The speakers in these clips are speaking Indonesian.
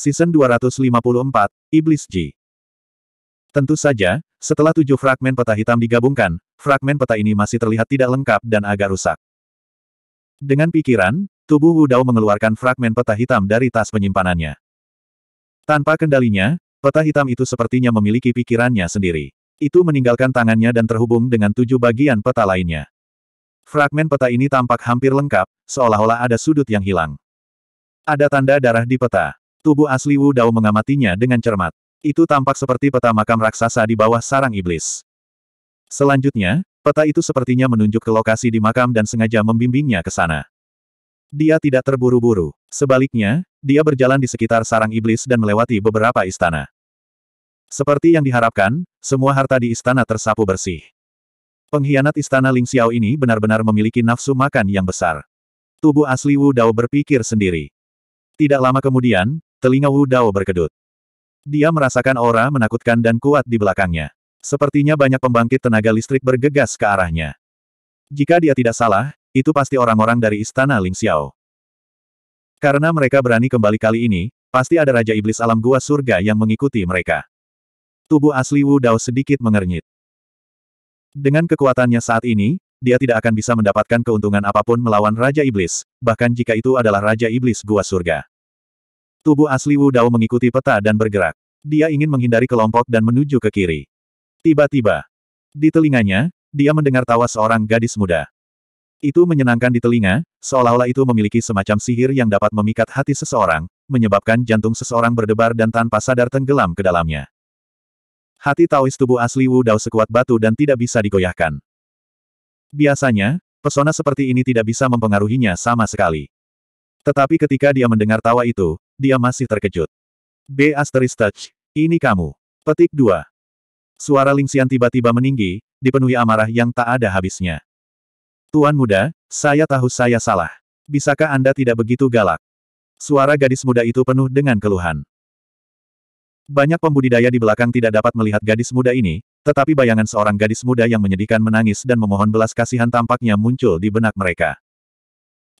Season 254, Iblis Ji. Tentu saja, setelah tujuh fragmen peta hitam digabungkan, fragmen peta ini masih terlihat tidak lengkap dan agak rusak. Dengan pikiran, tubuh Wu Dao mengeluarkan fragmen peta hitam dari tas penyimpanannya. Tanpa kendalinya, peta hitam itu sepertinya memiliki pikirannya sendiri. Itu meninggalkan tangannya dan terhubung dengan tujuh bagian peta lainnya. Fragmen peta ini tampak hampir lengkap, seolah-olah ada sudut yang hilang. Ada tanda darah di peta. Tubuh asli Wu Dao mengamatinya dengan cermat. Itu tampak seperti peta makam raksasa di bawah sarang iblis. Selanjutnya, peta itu sepertinya menunjuk ke lokasi di makam dan sengaja membimbingnya ke sana. Dia tidak terburu-buru. Sebaliknya, dia berjalan di sekitar sarang iblis dan melewati beberapa istana. Seperti yang diharapkan, semua harta di istana tersapu bersih. Pengkhianat istana Ling Xiao ini benar-benar memiliki nafsu makan yang besar. Tubuh asli Wu Dao berpikir sendiri. Tidak lama kemudian, Telinga Wu Dao berkedut. Dia merasakan aura menakutkan dan kuat di belakangnya. Sepertinya banyak pembangkit tenaga listrik bergegas ke arahnya. Jika dia tidak salah, itu pasti orang-orang dari Istana Ling Xiao. Karena mereka berani kembali kali ini, pasti ada Raja Iblis Alam Gua Surga yang mengikuti mereka. Tubuh asli Wu Dao sedikit mengernyit. Dengan kekuatannya saat ini, dia tidak akan bisa mendapatkan keuntungan apapun melawan Raja Iblis, bahkan jika itu adalah Raja Iblis Gua Surga. Tubuh asli Wu Dao mengikuti peta dan bergerak. Dia ingin menghindari kelompok dan menuju ke kiri. Tiba-tiba, di telinganya, dia mendengar tawa seorang gadis muda. Itu menyenangkan di telinga, seolah-olah itu memiliki semacam sihir yang dapat memikat hati seseorang, menyebabkan jantung seseorang berdebar dan tanpa sadar tenggelam ke dalamnya. Hati Taois tubuh asli Wu Dao sekuat batu dan tidak bisa digoyahkan. Biasanya, pesona seperti ini tidak bisa mempengaruhinya sama sekali. Tetapi ketika dia mendengar tawa itu, dia masih terkejut. B asteris touch. Ini kamu. Petik 2. Suara Lingxian tiba-tiba meninggi, dipenuhi amarah yang tak ada habisnya. Tuan muda, saya tahu saya salah. Bisakah Anda tidak begitu galak? Suara gadis muda itu penuh dengan keluhan. Banyak pembudidaya di belakang tidak dapat melihat gadis muda ini, tetapi bayangan seorang gadis muda yang menyedihkan menangis dan memohon belas kasihan tampaknya muncul di benak mereka.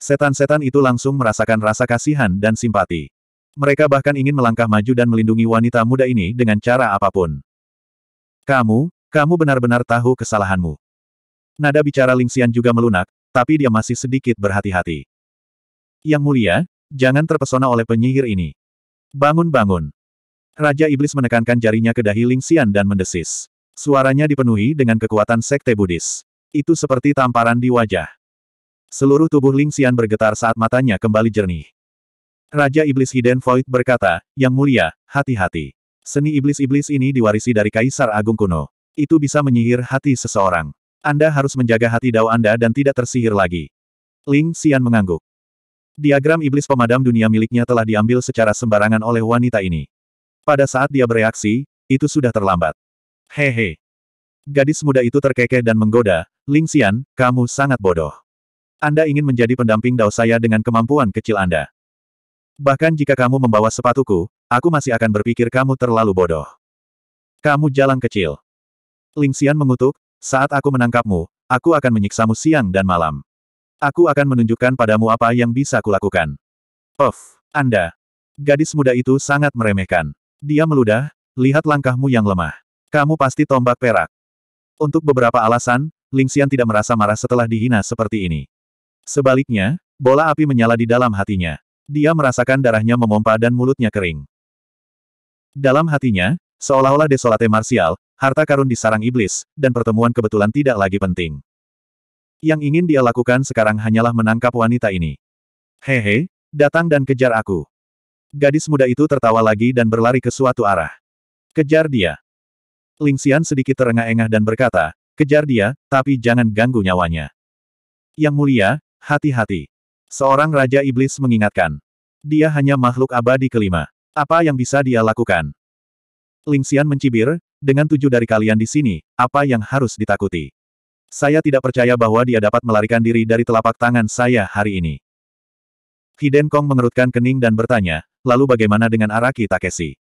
Setan-setan itu langsung merasakan rasa kasihan dan simpati. Mereka bahkan ingin melangkah maju dan melindungi wanita muda ini dengan cara apapun. Kamu, kamu benar-benar tahu kesalahanmu. Nada bicara Ling Xian juga melunak, tapi dia masih sedikit berhati-hati. Yang mulia, jangan terpesona oleh penyihir ini. Bangun-bangun. Raja Iblis menekankan jarinya ke dahi Ling Xian dan mendesis. Suaranya dipenuhi dengan kekuatan sekte Buddhis. Itu seperti tamparan di wajah. Seluruh tubuh Ling Xian bergetar saat matanya kembali jernih. Raja Iblis Hidden Void berkata, Yang mulia, hati-hati. Seni iblis-iblis ini diwarisi dari Kaisar Agung kuno. Itu bisa menyihir hati seseorang. Anda harus menjaga hati dao Anda dan tidak tersihir lagi. Ling Xian mengangguk. Diagram iblis pemadam dunia miliknya telah diambil secara sembarangan oleh wanita ini. Pada saat dia bereaksi, itu sudah terlambat. Hehe. Gadis muda itu terkekeh dan menggoda, Ling Xian, kamu sangat bodoh. Anda ingin menjadi pendamping dao saya dengan kemampuan kecil Anda. Bahkan jika kamu membawa sepatuku, aku masih akan berpikir kamu terlalu bodoh. Kamu jalan kecil. Ling Xian mengutuk, saat aku menangkapmu, aku akan menyiksamu siang dan malam. Aku akan menunjukkan padamu apa yang bisa kulakukan. Of, Anda. Gadis muda itu sangat meremehkan. Dia meludah, lihat langkahmu yang lemah. Kamu pasti tombak perak. Untuk beberapa alasan, Ling Xian tidak merasa marah setelah dihina seperti ini. Sebaliknya, bola api menyala di dalam hatinya. Dia merasakan darahnya memompa dan mulutnya kering. Dalam hatinya, seolah-olah desolate martial, harta karun di sarang iblis, dan pertemuan kebetulan tidak lagi penting. Yang ingin dia lakukan sekarang hanyalah menangkap wanita ini. Hehe, datang dan kejar aku. Gadis muda itu tertawa lagi dan berlari ke suatu arah. Kejar dia. Lingxian sedikit terengah-engah dan berkata, kejar dia, tapi jangan ganggu nyawanya. Yang mulia, hati-hati. Seorang Raja Iblis mengingatkan. Dia hanya makhluk abadi kelima. Apa yang bisa dia lakukan? Ling Xian mencibir, dengan tujuh dari kalian di sini, apa yang harus ditakuti? Saya tidak percaya bahwa dia dapat melarikan diri dari telapak tangan saya hari ini. Hiden Kong mengerutkan kening dan bertanya, lalu bagaimana dengan Araki Takeshi?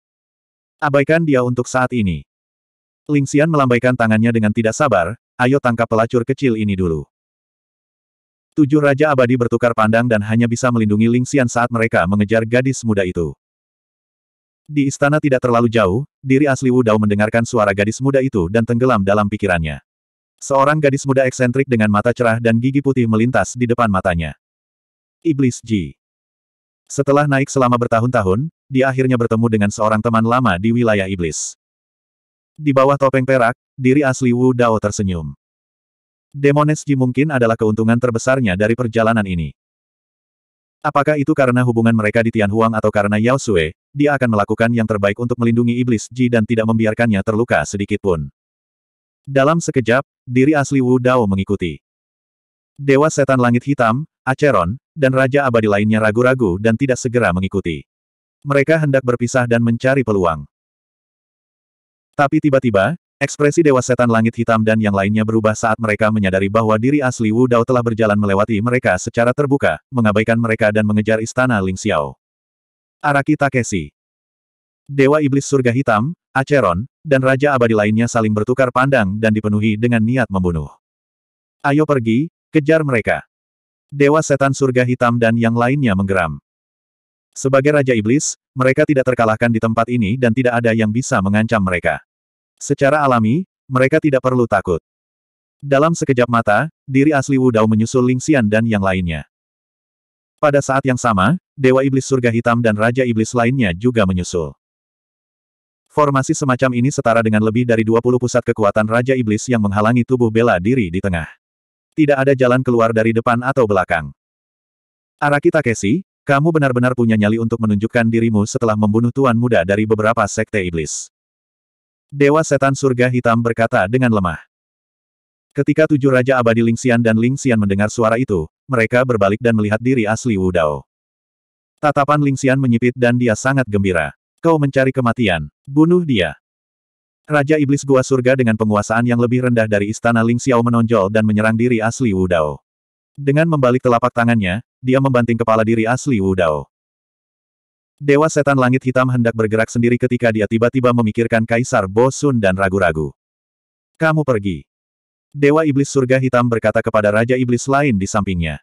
Abaikan dia untuk saat ini. Ling Xian melambaikan tangannya dengan tidak sabar, ayo tangkap pelacur kecil ini dulu. Tujuh Raja Abadi bertukar pandang dan hanya bisa melindungi Ling Xian saat mereka mengejar gadis muda itu. Di istana tidak terlalu jauh, diri asli Wu Dao mendengarkan suara gadis muda itu dan tenggelam dalam pikirannya. Seorang gadis muda eksentrik dengan mata cerah dan gigi putih melintas di depan matanya. Iblis Ji. Setelah naik selama bertahun-tahun, dia akhirnya bertemu dengan seorang teman lama di wilayah iblis. Di bawah topeng perak, diri asli Wu Dao tersenyum. Ji mungkin adalah keuntungan terbesarnya dari perjalanan ini. Apakah itu karena hubungan mereka di Tianhuang atau karena Yao Sui, dia akan melakukan yang terbaik untuk melindungi iblis Ji dan tidak membiarkannya terluka sedikitpun. Dalam sekejap, diri asli Wu Dao mengikuti. Dewa Setan Langit Hitam, Acheron, dan Raja Abadi lainnya ragu-ragu dan tidak segera mengikuti. Mereka hendak berpisah dan mencari peluang. Tapi tiba-tiba, Ekspresi Dewa Setan Langit Hitam dan yang lainnya berubah saat mereka menyadari bahwa diri asli Wu Dao telah berjalan melewati mereka secara terbuka, mengabaikan mereka dan mengejar istana Ling Xiao. Araki Takeshi Dewa Iblis Surga Hitam, Acheron, dan Raja Abadi lainnya saling bertukar pandang dan dipenuhi dengan niat membunuh. Ayo pergi, kejar mereka. Dewa Setan Surga Hitam dan yang lainnya menggeram. Sebagai Raja Iblis, mereka tidak terkalahkan di tempat ini dan tidak ada yang bisa mengancam mereka. Secara alami, mereka tidak perlu takut. Dalam sekejap mata, diri asli Wu Dao menyusul Ling Xian dan yang lainnya. Pada saat yang sama, Dewa Iblis Surga Hitam dan Raja Iblis lainnya juga menyusul. Formasi semacam ini setara dengan lebih dari 20 pusat kekuatan Raja Iblis yang menghalangi tubuh bela diri di tengah. Tidak ada jalan keluar dari depan atau belakang. Araki Takeshi, kamu benar-benar punya nyali untuk menunjukkan dirimu setelah membunuh Tuan Muda dari beberapa sekte Iblis. Dewa Setan Surga Hitam berkata dengan lemah. Ketika tujuh Raja Abadi Lingxian dan Lingxian mendengar suara itu, mereka berbalik dan melihat diri asli Wu Dao. Tatapan Lingxian menyipit dan dia sangat gembira. Kau mencari kematian. Bunuh dia. Raja Iblis Gua Surga dengan penguasaan yang lebih rendah dari Istana Ling Xiao menonjol dan menyerang diri asli Wu Dao. Dengan membalik telapak tangannya, dia membanting kepala diri asli Wu Dao. Dewa Setan Langit Hitam hendak bergerak sendiri ketika dia tiba-tiba memikirkan Kaisar Bosun dan ragu-ragu. Kamu pergi. Dewa Iblis Surga Hitam berkata kepada Raja Iblis lain di sampingnya.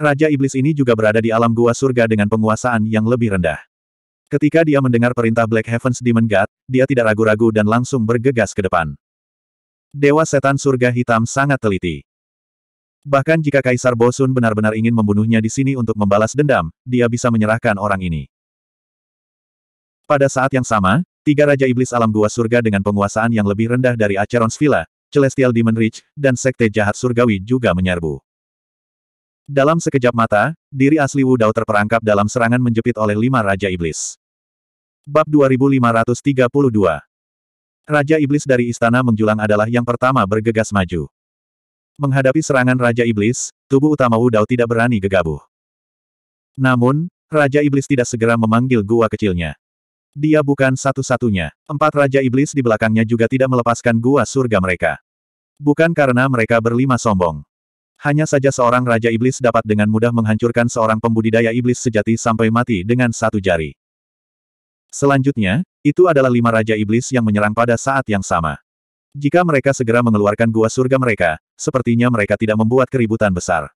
Raja Iblis ini juga berada di alam gua surga dengan penguasaan yang lebih rendah. Ketika dia mendengar perintah Black Heavens Demon God, dia tidak ragu-ragu dan langsung bergegas ke depan. Dewa Setan Surga Hitam sangat teliti. Bahkan jika Kaisar Bosun benar-benar ingin membunuhnya di sini untuk membalas dendam, dia bisa menyerahkan orang ini. Pada saat yang sama, tiga Raja Iblis Alam Gua Surga dengan penguasaan yang lebih rendah dari Acheron's Villa, Celestial Demon Ridge, dan Sekte Jahat Surgawi juga menyerbu. Dalam sekejap mata, diri asli Wu Dao terperangkap dalam serangan menjepit oleh lima Raja Iblis. Bab 2532 Raja Iblis dari Istana Menjulang adalah yang pertama bergegas maju. Menghadapi serangan Raja Iblis, tubuh utama Wu Dao tidak berani gegabuh. Namun, Raja Iblis tidak segera memanggil gua kecilnya. Dia bukan satu-satunya. Empat Raja Iblis di belakangnya juga tidak melepaskan gua surga mereka. Bukan karena mereka berlima sombong. Hanya saja seorang Raja Iblis dapat dengan mudah menghancurkan seorang pembudidaya iblis sejati sampai mati dengan satu jari. Selanjutnya, itu adalah lima Raja Iblis yang menyerang pada saat yang sama. Jika mereka segera mengeluarkan gua surga mereka, sepertinya mereka tidak membuat keributan besar.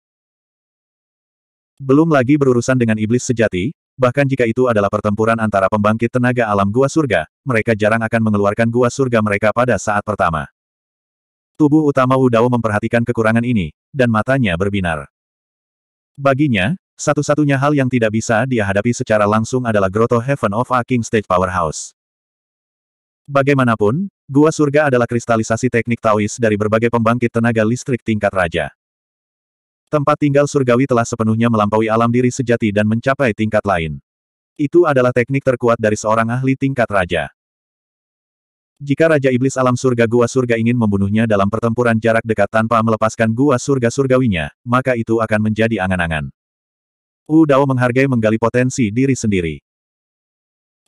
Belum lagi berurusan dengan iblis sejati, Bahkan jika itu adalah pertempuran antara pembangkit tenaga alam gua surga, mereka jarang akan mengeluarkan gua surga mereka pada saat pertama. Tubuh utama Wu Dao memperhatikan kekurangan ini, dan matanya berbinar. Baginya, satu-satunya hal yang tidak bisa dia hadapi secara langsung adalah Grotto Heaven of Aking King Stage Powerhouse. Bagaimanapun, gua surga adalah kristalisasi teknik Taois dari berbagai pembangkit tenaga listrik tingkat raja. Tempat tinggal surgawi telah sepenuhnya melampaui alam diri sejati dan mencapai tingkat lain. Itu adalah teknik terkuat dari seorang ahli tingkat raja. Jika Raja Iblis Alam Surga Gua Surga ingin membunuhnya dalam pertempuran jarak dekat tanpa melepaskan Gua Surga Surgawinya, maka itu akan menjadi angan-angan. U Dao menghargai menggali potensi diri sendiri.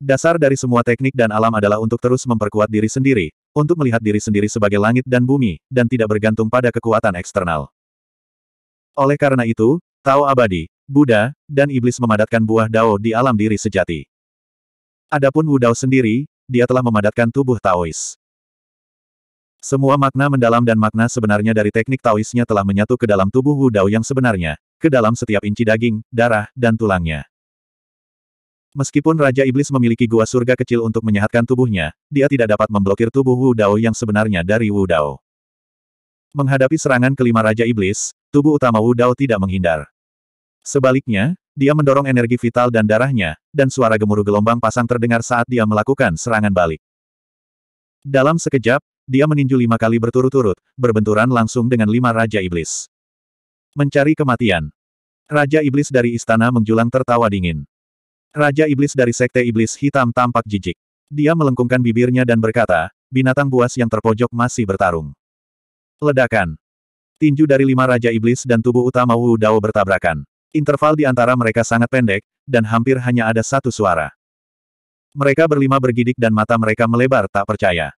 Dasar dari semua teknik dan alam adalah untuk terus memperkuat diri sendiri, untuk melihat diri sendiri sebagai langit dan bumi, dan tidak bergantung pada kekuatan eksternal. Oleh karena itu, Tao abadi, Buddha, dan iblis memadatkan buah Dao di alam diri sejati. Adapun Wu Dao sendiri, dia telah memadatkan tubuh Taois. Semua makna mendalam dan makna sebenarnya dari teknik Taoisnya telah menyatu ke dalam tubuh Wu Dao yang sebenarnya, ke dalam setiap inci daging, darah, dan tulangnya. Meskipun Raja Iblis memiliki gua surga kecil untuk menyehatkan tubuhnya, dia tidak dapat memblokir tubuh Wu Dao yang sebenarnya dari Wu Dao. Menghadapi serangan kelima Raja Iblis, tubuh utama Wu Dao tidak menghindar. Sebaliknya, dia mendorong energi vital dan darahnya, dan suara gemuruh gelombang pasang terdengar saat dia melakukan serangan balik. Dalam sekejap, dia meninju lima kali berturut-turut, berbenturan langsung dengan lima Raja Iblis. Mencari kematian. Raja Iblis dari istana menjulang tertawa dingin. Raja Iblis dari Sekte Iblis Hitam tampak jijik. Dia melengkungkan bibirnya dan berkata, binatang buas yang terpojok masih bertarung. Ledakan. Tinju dari lima Raja Iblis dan tubuh utama Wu Dao bertabrakan. Interval di antara mereka sangat pendek, dan hampir hanya ada satu suara. Mereka berlima bergidik dan mata mereka melebar tak percaya.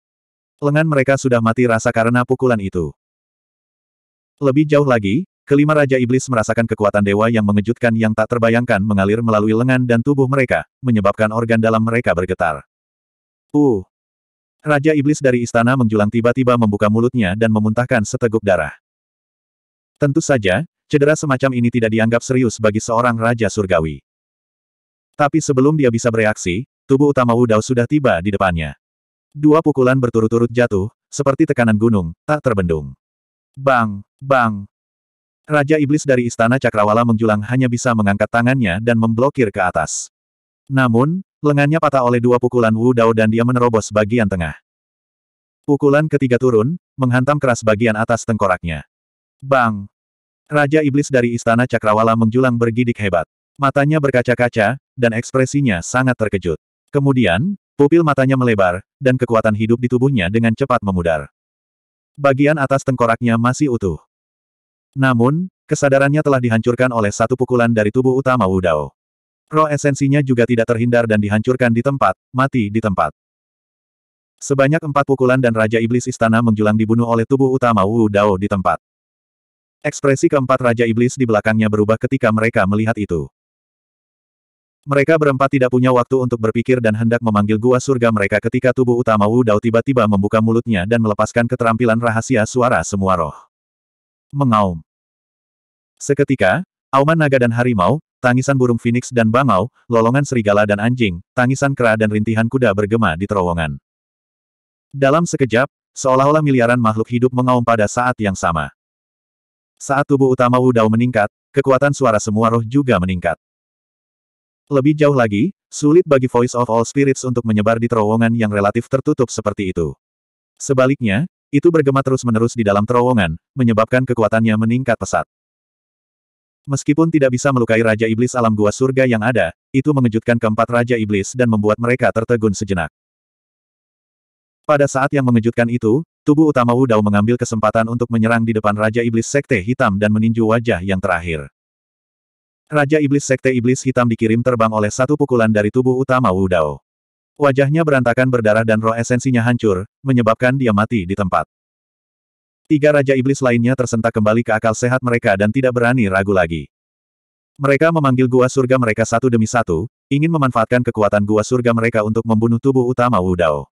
Lengan mereka sudah mati rasa karena pukulan itu. Lebih jauh lagi, kelima Raja Iblis merasakan kekuatan dewa yang mengejutkan yang tak terbayangkan mengalir melalui lengan dan tubuh mereka, menyebabkan organ dalam mereka bergetar. Uh! Raja Iblis dari istana menjulang tiba-tiba membuka mulutnya dan memuntahkan seteguk darah. Tentu saja, cedera semacam ini tidak dianggap serius bagi seorang Raja Surgawi. Tapi sebelum dia bisa bereaksi, tubuh utama Wu Dao sudah tiba di depannya. Dua pukulan berturut-turut jatuh, seperti tekanan gunung, tak terbendung. Bang, bang. Raja Iblis dari Istana Cakrawala menjulang hanya bisa mengangkat tangannya dan memblokir ke atas. Namun, lengannya patah oleh dua pukulan Wu Dao dan dia menerobos bagian tengah. Pukulan ketiga turun, menghantam keras bagian atas tengkoraknya. Bang! Raja Iblis dari Istana Cakrawala menjulang bergidik hebat. Matanya berkaca-kaca, dan ekspresinya sangat terkejut. Kemudian, pupil matanya melebar, dan kekuatan hidup di tubuhnya dengan cepat memudar. Bagian atas tengkoraknya masih utuh. Namun, kesadarannya telah dihancurkan oleh satu pukulan dari tubuh utama Wudao. Roh esensinya juga tidak terhindar dan dihancurkan di tempat, mati di tempat. Sebanyak empat pukulan dan Raja Iblis Istana menjulang dibunuh oleh tubuh utama Wu Dao di tempat. Ekspresi keempat Raja Iblis di belakangnya berubah ketika mereka melihat itu. Mereka berempat tidak punya waktu untuk berpikir dan hendak memanggil gua surga mereka ketika tubuh utama Wu Dao tiba-tiba membuka mulutnya dan melepaskan keterampilan rahasia suara semua roh. Mengaum. Seketika, auman naga dan harimau, tangisan burung phoenix dan bangau, lolongan serigala dan anjing, tangisan kera dan rintihan kuda bergema di terowongan. Dalam sekejap, seolah-olah miliaran makhluk hidup mengaum pada saat yang sama. Saat tubuh utama Dao meningkat, kekuatan suara semua roh juga meningkat. Lebih jauh lagi, sulit bagi Voice of All Spirits untuk menyebar di terowongan yang relatif tertutup seperti itu. Sebaliknya, itu bergema terus-menerus di dalam terowongan, menyebabkan kekuatannya meningkat pesat. Meskipun tidak bisa melukai Raja Iblis alam gua surga yang ada, itu mengejutkan keempat Raja Iblis dan membuat mereka tertegun sejenak. Pada saat yang mengejutkan itu, Tubuh utama Wu Dao mengambil kesempatan untuk menyerang di depan Raja Iblis Sekte Hitam dan meninju wajah yang terakhir. Raja Iblis Sekte Iblis Hitam dikirim terbang oleh satu pukulan dari tubuh utama Wu Dao. Wajahnya berantakan berdarah dan roh esensinya hancur, menyebabkan dia mati di tempat. Tiga Raja Iblis lainnya tersentak kembali ke akal sehat mereka dan tidak berani ragu lagi. Mereka memanggil gua surga mereka satu demi satu, ingin memanfaatkan kekuatan gua surga mereka untuk membunuh tubuh utama Wu Dao.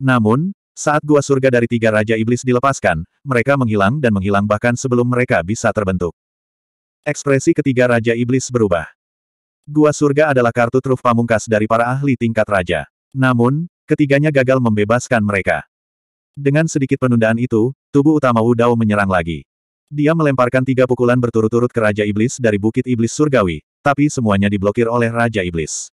Namun, saat gua surga dari tiga raja iblis dilepaskan, mereka menghilang dan menghilang bahkan sebelum mereka bisa terbentuk. Ekspresi ketiga raja iblis berubah. Gua surga adalah kartu truf pamungkas dari para ahli tingkat raja. Namun, ketiganya gagal membebaskan mereka. Dengan sedikit penundaan itu, tubuh utama Wudao menyerang lagi. Dia melemparkan tiga pukulan berturut-turut ke Raja Iblis dari Bukit Iblis Surgawi, tapi semuanya diblokir oleh Raja Iblis.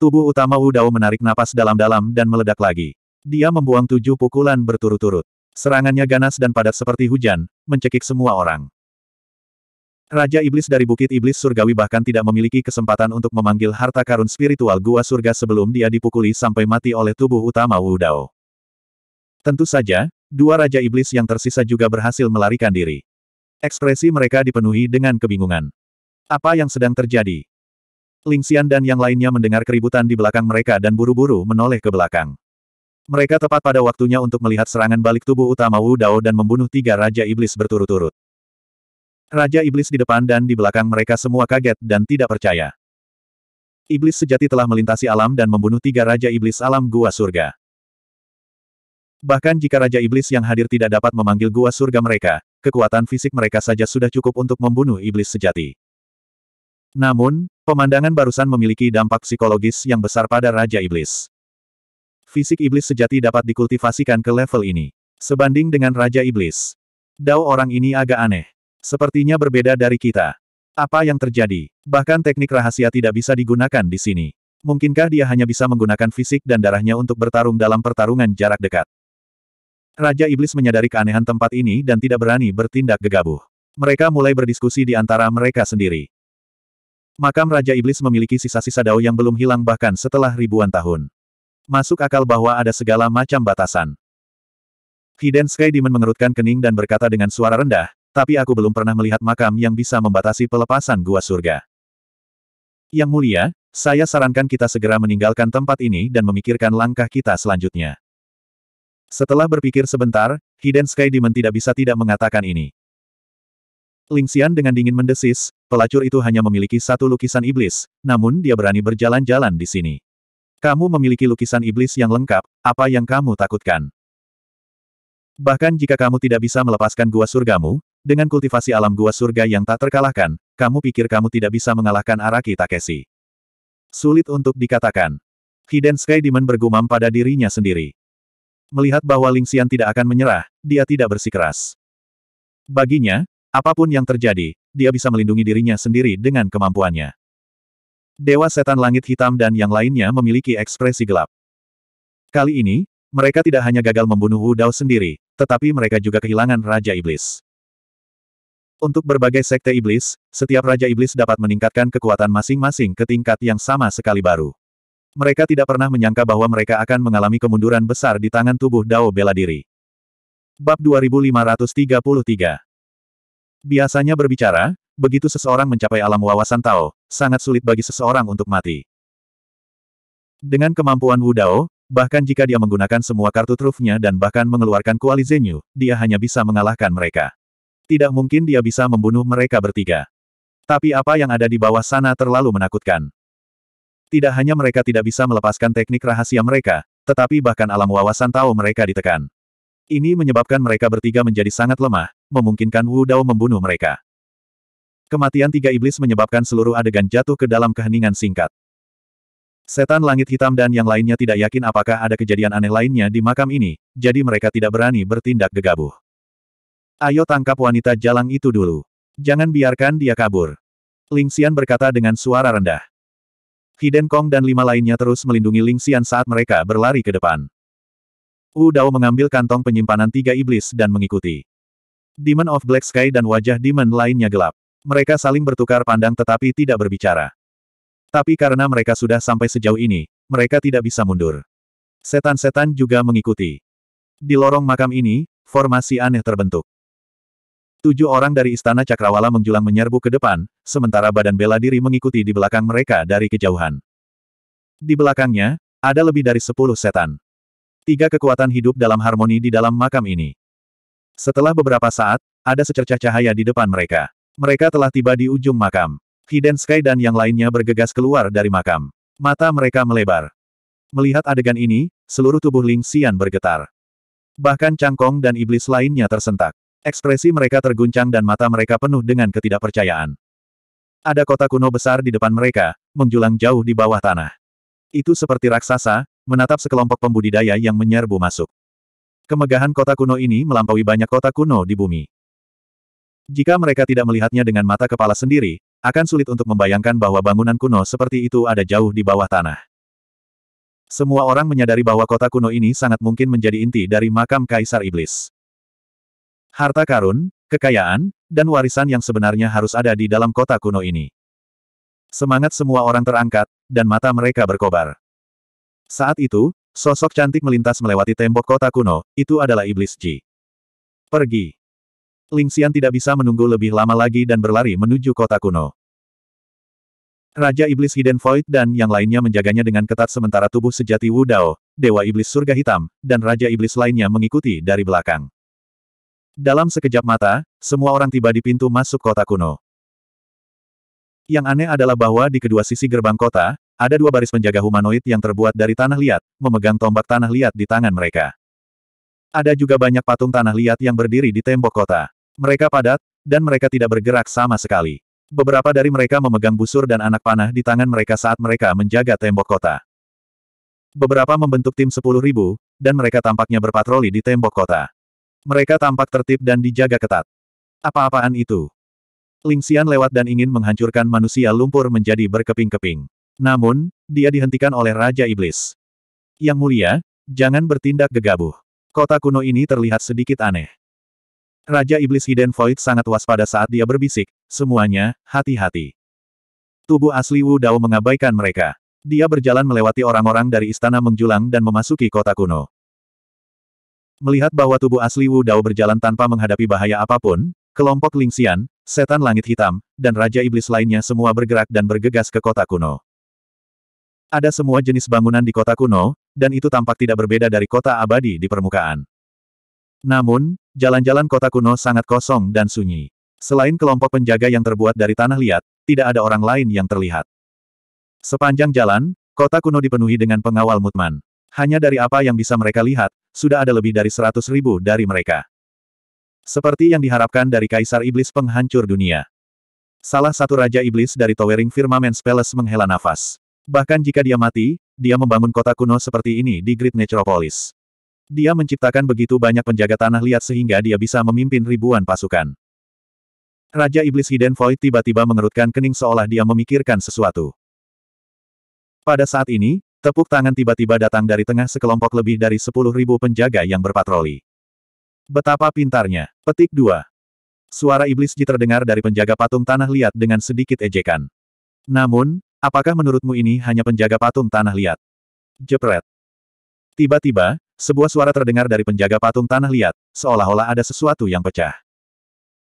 Tubuh utama Wudao menarik napas dalam-dalam dan meledak lagi. Dia membuang tujuh pukulan berturut-turut. Serangannya ganas dan padat seperti hujan, mencekik semua orang. Raja Iblis dari Bukit Iblis Surgawi bahkan tidak memiliki kesempatan untuk memanggil harta karun spiritual gua surga sebelum dia dipukuli sampai mati oleh tubuh utama Wu Dao. Tentu saja, dua Raja Iblis yang tersisa juga berhasil melarikan diri. Ekspresi mereka dipenuhi dengan kebingungan. Apa yang sedang terjadi? Lingxian dan yang lainnya mendengar keributan di belakang mereka dan buru-buru menoleh ke belakang. Mereka tepat pada waktunya untuk melihat serangan balik tubuh utama Wu Dao dan membunuh tiga Raja Iblis berturut-turut. Raja Iblis di depan dan di belakang mereka semua kaget dan tidak percaya. Iblis sejati telah melintasi alam dan membunuh tiga Raja Iblis alam Gua Surga. Bahkan jika Raja Iblis yang hadir tidak dapat memanggil Gua Surga mereka, kekuatan fisik mereka saja sudah cukup untuk membunuh Iblis sejati. Namun, pemandangan barusan memiliki dampak psikologis yang besar pada Raja Iblis fisik iblis sejati dapat dikultivasikan ke level ini. Sebanding dengan Raja Iblis. Dao orang ini agak aneh. Sepertinya berbeda dari kita. Apa yang terjadi? Bahkan teknik rahasia tidak bisa digunakan di sini. Mungkinkah dia hanya bisa menggunakan fisik dan darahnya untuk bertarung dalam pertarungan jarak dekat? Raja Iblis menyadari keanehan tempat ini dan tidak berani bertindak gegabah. Mereka mulai berdiskusi di antara mereka sendiri. Makam Raja Iblis memiliki sisa-sisa dao yang belum hilang bahkan setelah ribuan tahun. Masuk akal bahwa ada segala macam batasan. Hiden Sky Demon mengerutkan kening dan berkata dengan suara rendah, tapi aku belum pernah melihat makam yang bisa membatasi pelepasan gua surga. Yang mulia, saya sarankan kita segera meninggalkan tempat ini dan memikirkan langkah kita selanjutnya. Setelah berpikir sebentar, Hiden Sky Demon tidak bisa tidak mengatakan ini. Ling dengan dingin mendesis, pelacur itu hanya memiliki satu lukisan iblis, namun dia berani berjalan-jalan di sini. Kamu memiliki lukisan iblis yang lengkap, apa yang kamu takutkan? Bahkan jika kamu tidak bisa melepaskan gua surgamu, dengan kultivasi alam gua surga yang tak terkalahkan, kamu pikir kamu tidak bisa mengalahkan Araki Takeshi. Sulit untuk dikatakan. Hidden Sky Demon bergumam pada dirinya sendiri. Melihat bahwa Ling Xian tidak akan menyerah, dia tidak bersikeras. Baginya, apapun yang terjadi, dia bisa melindungi dirinya sendiri dengan kemampuannya. Dewa Setan Langit Hitam dan yang lainnya memiliki ekspresi gelap. Kali ini, mereka tidak hanya gagal membunuh Wu Dao sendiri, tetapi mereka juga kehilangan Raja Iblis. Untuk berbagai sekte iblis, setiap Raja Iblis dapat meningkatkan kekuatan masing-masing ke tingkat yang sama sekali baru. Mereka tidak pernah menyangka bahwa mereka akan mengalami kemunduran besar di tangan tubuh Dao Bela Diri. Bab 2533 Biasanya berbicara, Begitu seseorang mencapai alam wawasan Tao, sangat sulit bagi seseorang untuk mati. Dengan kemampuan Wu Dao, bahkan jika dia menggunakan semua kartu trufnya dan bahkan mengeluarkan kuali Zenyu, dia hanya bisa mengalahkan mereka. Tidak mungkin dia bisa membunuh mereka bertiga. Tapi apa yang ada di bawah sana terlalu menakutkan. Tidak hanya mereka tidak bisa melepaskan teknik rahasia mereka, tetapi bahkan alam wawasan Tao mereka ditekan. Ini menyebabkan mereka bertiga menjadi sangat lemah, memungkinkan Wu Dao membunuh mereka. Kematian tiga iblis menyebabkan seluruh adegan jatuh ke dalam keheningan singkat. Setan langit hitam dan yang lainnya tidak yakin apakah ada kejadian aneh lainnya di makam ini, jadi mereka tidak berani bertindak gegabah. Ayo tangkap wanita jalang itu dulu. Jangan biarkan dia kabur. Ling Xian berkata dengan suara rendah. Hiden Kong dan lima lainnya terus melindungi Ling Xian saat mereka berlari ke depan. Wu Dao mengambil kantong penyimpanan tiga iblis dan mengikuti. Demon of Black Sky dan wajah demon lainnya gelap. Mereka saling bertukar pandang tetapi tidak berbicara. Tapi karena mereka sudah sampai sejauh ini, mereka tidak bisa mundur. Setan-setan juga mengikuti. Di lorong makam ini, formasi aneh terbentuk. Tujuh orang dari Istana Cakrawala menjulang menyerbu ke depan, sementara badan bela diri mengikuti di belakang mereka dari kejauhan. Di belakangnya, ada lebih dari sepuluh setan. Tiga kekuatan hidup dalam harmoni di dalam makam ini. Setelah beberapa saat, ada secercah cahaya di depan mereka. Mereka telah tiba di ujung makam. Hiden Sky dan yang lainnya bergegas keluar dari makam. Mata mereka melebar. Melihat adegan ini, seluruh tubuh Ling Xian bergetar. Bahkan cangkong dan iblis lainnya tersentak. Ekspresi mereka terguncang dan mata mereka penuh dengan ketidakpercayaan. Ada kota kuno besar di depan mereka, menjulang jauh di bawah tanah. Itu seperti raksasa, menatap sekelompok pembudidaya yang menyerbu masuk. Kemegahan kota kuno ini melampaui banyak kota kuno di bumi. Jika mereka tidak melihatnya dengan mata kepala sendiri, akan sulit untuk membayangkan bahwa bangunan kuno seperti itu ada jauh di bawah tanah. Semua orang menyadari bahwa kota kuno ini sangat mungkin menjadi inti dari makam Kaisar Iblis. Harta karun, kekayaan, dan warisan yang sebenarnya harus ada di dalam kota kuno ini. Semangat semua orang terangkat, dan mata mereka berkobar. Saat itu, sosok cantik melintas melewati tembok kota kuno, itu adalah Iblis Ji. Pergi. Xian tidak bisa menunggu lebih lama lagi dan berlari menuju kota kuno. Raja Iblis Hidden Void dan yang lainnya menjaganya dengan ketat sementara tubuh sejati Wu Dao, Dewa Iblis Surga Hitam, dan Raja Iblis lainnya mengikuti dari belakang. Dalam sekejap mata, semua orang tiba di pintu masuk kota kuno. Yang aneh adalah bahwa di kedua sisi gerbang kota, ada dua baris penjaga humanoid yang terbuat dari tanah liat, memegang tombak tanah liat di tangan mereka. Ada juga banyak patung tanah liat yang berdiri di tembok kota. Mereka padat, dan mereka tidak bergerak sama sekali. Beberapa dari mereka memegang busur dan anak panah di tangan mereka saat mereka menjaga tembok kota. Beberapa membentuk tim sepuluh ribu, dan mereka tampaknya berpatroli di tembok kota. Mereka tampak tertib dan dijaga ketat. Apa-apaan itu? Lingxian lewat dan ingin menghancurkan manusia lumpur menjadi berkeping-keping. Namun, dia dihentikan oleh Raja Iblis. Yang mulia, jangan bertindak gegabah. Kota kuno ini terlihat sedikit aneh. Raja Iblis Hidden Void sangat waspada saat dia berbisik, semuanya, hati-hati. Tubuh asli Wu Dao mengabaikan mereka. Dia berjalan melewati orang-orang dari istana menjulang dan memasuki kota kuno. Melihat bahwa tubuh asli Wu Dao berjalan tanpa menghadapi bahaya apapun, kelompok Lingxian, setan langit hitam, dan Raja Iblis lainnya semua bergerak dan bergegas ke kota kuno. Ada semua jenis bangunan di kota kuno, dan itu tampak tidak berbeda dari kota abadi di permukaan. Namun, jalan-jalan kota kuno sangat kosong dan sunyi. Selain kelompok penjaga yang terbuat dari tanah liat, tidak ada orang lain yang terlihat. Sepanjang jalan, kota kuno dipenuhi dengan pengawal mutman. Hanya dari apa yang bisa mereka lihat, sudah ada lebih dari seratus ribu dari mereka. Seperti yang diharapkan dari Kaisar Iblis penghancur dunia. Salah satu Raja Iblis dari Towering Firmament Palace menghela nafas. Bahkan jika dia mati, dia membangun kota kuno seperti ini di Great Necropolis. Dia menciptakan begitu banyak penjaga tanah liat sehingga dia bisa memimpin ribuan pasukan. Raja Iblis Hidden Void tiba-tiba mengerutkan kening seolah dia memikirkan sesuatu. Pada saat ini, tepuk tangan tiba-tiba datang dari tengah sekelompok lebih dari sepuluh ribu penjaga yang berpatroli. Betapa pintarnya. Petik 2. Suara iblis Ji terdengar dari penjaga patung tanah liat dengan sedikit ejekan. Namun, apakah menurutmu ini hanya penjaga patung tanah liat? Jepret. Tiba-tiba, sebuah suara terdengar dari penjaga patung tanah liat, seolah-olah ada sesuatu yang pecah.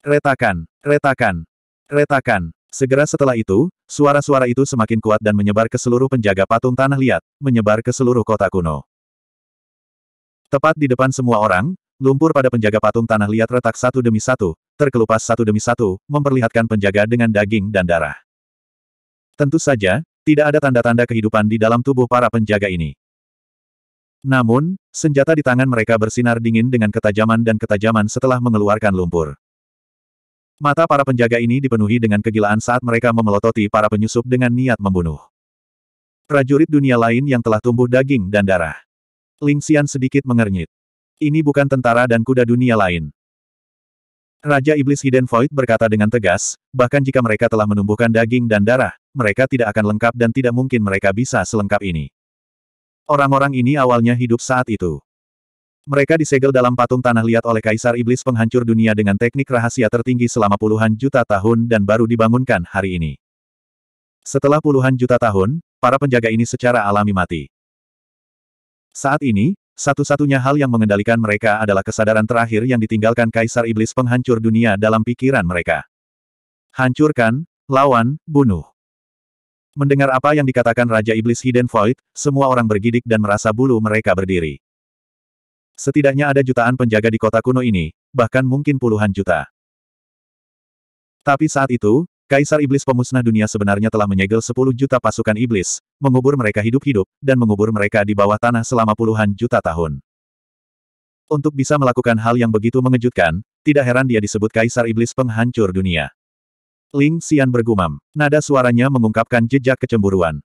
Retakan, retakan, retakan. Segera setelah itu, suara-suara itu semakin kuat dan menyebar ke seluruh penjaga patung tanah liat, menyebar ke seluruh kota kuno. Tepat di depan semua orang, lumpur pada penjaga patung tanah liat retak satu demi satu, terkelupas satu demi satu, memperlihatkan penjaga dengan daging dan darah. Tentu saja, tidak ada tanda-tanda kehidupan di dalam tubuh para penjaga ini. Namun, senjata di tangan mereka bersinar dingin dengan ketajaman dan ketajaman setelah mengeluarkan lumpur. Mata para penjaga ini dipenuhi dengan kegilaan saat mereka memelototi para penyusup dengan niat membunuh. Prajurit dunia lain yang telah tumbuh daging dan darah. Ling Xian sedikit mengernyit. Ini bukan tentara dan kuda dunia lain. Raja Iblis Hidden Void berkata dengan tegas, bahkan jika mereka telah menumbuhkan daging dan darah, mereka tidak akan lengkap dan tidak mungkin mereka bisa selengkap ini. Orang-orang ini awalnya hidup saat itu. Mereka disegel dalam patung tanah liat oleh Kaisar Iblis penghancur dunia dengan teknik rahasia tertinggi selama puluhan juta tahun dan baru dibangunkan hari ini. Setelah puluhan juta tahun, para penjaga ini secara alami mati. Saat ini, satu-satunya hal yang mengendalikan mereka adalah kesadaran terakhir yang ditinggalkan Kaisar Iblis penghancur dunia dalam pikiran mereka. Hancurkan, lawan, bunuh. Mendengar apa yang dikatakan Raja Iblis Hidden Void, semua orang bergidik dan merasa bulu mereka berdiri. Setidaknya ada jutaan penjaga di kota kuno ini, bahkan mungkin puluhan juta. Tapi saat itu, Kaisar Iblis Pemusnah Dunia sebenarnya telah menyegel 10 juta pasukan iblis, mengubur mereka hidup-hidup, dan mengubur mereka di bawah tanah selama puluhan juta tahun. Untuk bisa melakukan hal yang begitu mengejutkan, tidak heran dia disebut Kaisar Iblis Penghancur Dunia. Ling Xian bergumam. Nada suaranya mengungkapkan jejak kecemburuan.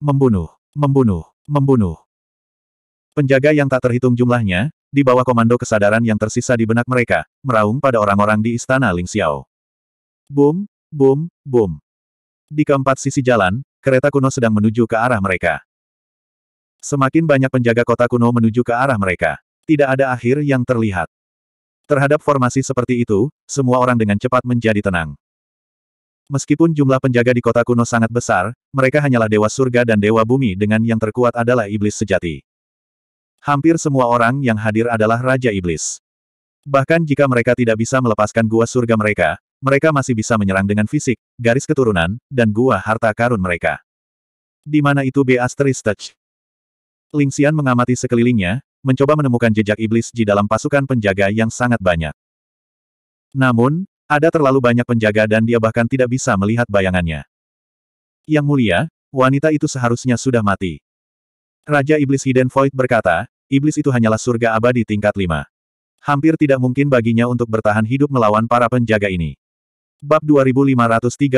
Membunuh, membunuh, membunuh. Penjaga yang tak terhitung jumlahnya, di bawah komando kesadaran yang tersisa di benak mereka, meraung pada orang-orang di istana Ling Xiao. Boom, boom, boom. Di keempat sisi jalan, kereta kuno sedang menuju ke arah mereka. Semakin banyak penjaga kota kuno menuju ke arah mereka. Tidak ada akhir yang terlihat. Terhadap formasi seperti itu, semua orang dengan cepat menjadi tenang. Meskipun jumlah penjaga di kota kuno sangat besar, mereka hanyalah dewa surga dan dewa bumi dengan yang terkuat adalah iblis sejati. Hampir semua orang yang hadir adalah Raja Iblis. Bahkan jika mereka tidak bisa melepaskan gua surga mereka, mereka masih bisa menyerang dengan fisik, garis keturunan, dan gua harta karun mereka. Di mana itu Beatrice Touch? Ling Xian mengamati sekelilingnya, mencoba menemukan jejak iblis di dalam pasukan penjaga yang sangat banyak. Namun, ada terlalu banyak penjaga dan dia bahkan tidak bisa melihat bayangannya. Yang mulia, wanita itu seharusnya sudah mati. Raja Iblis Hidden Void berkata, iblis itu hanyalah surga abadi tingkat lima. Hampir tidak mungkin baginya untuk bertahan hidup melawan para penjaga ini. Bab 2534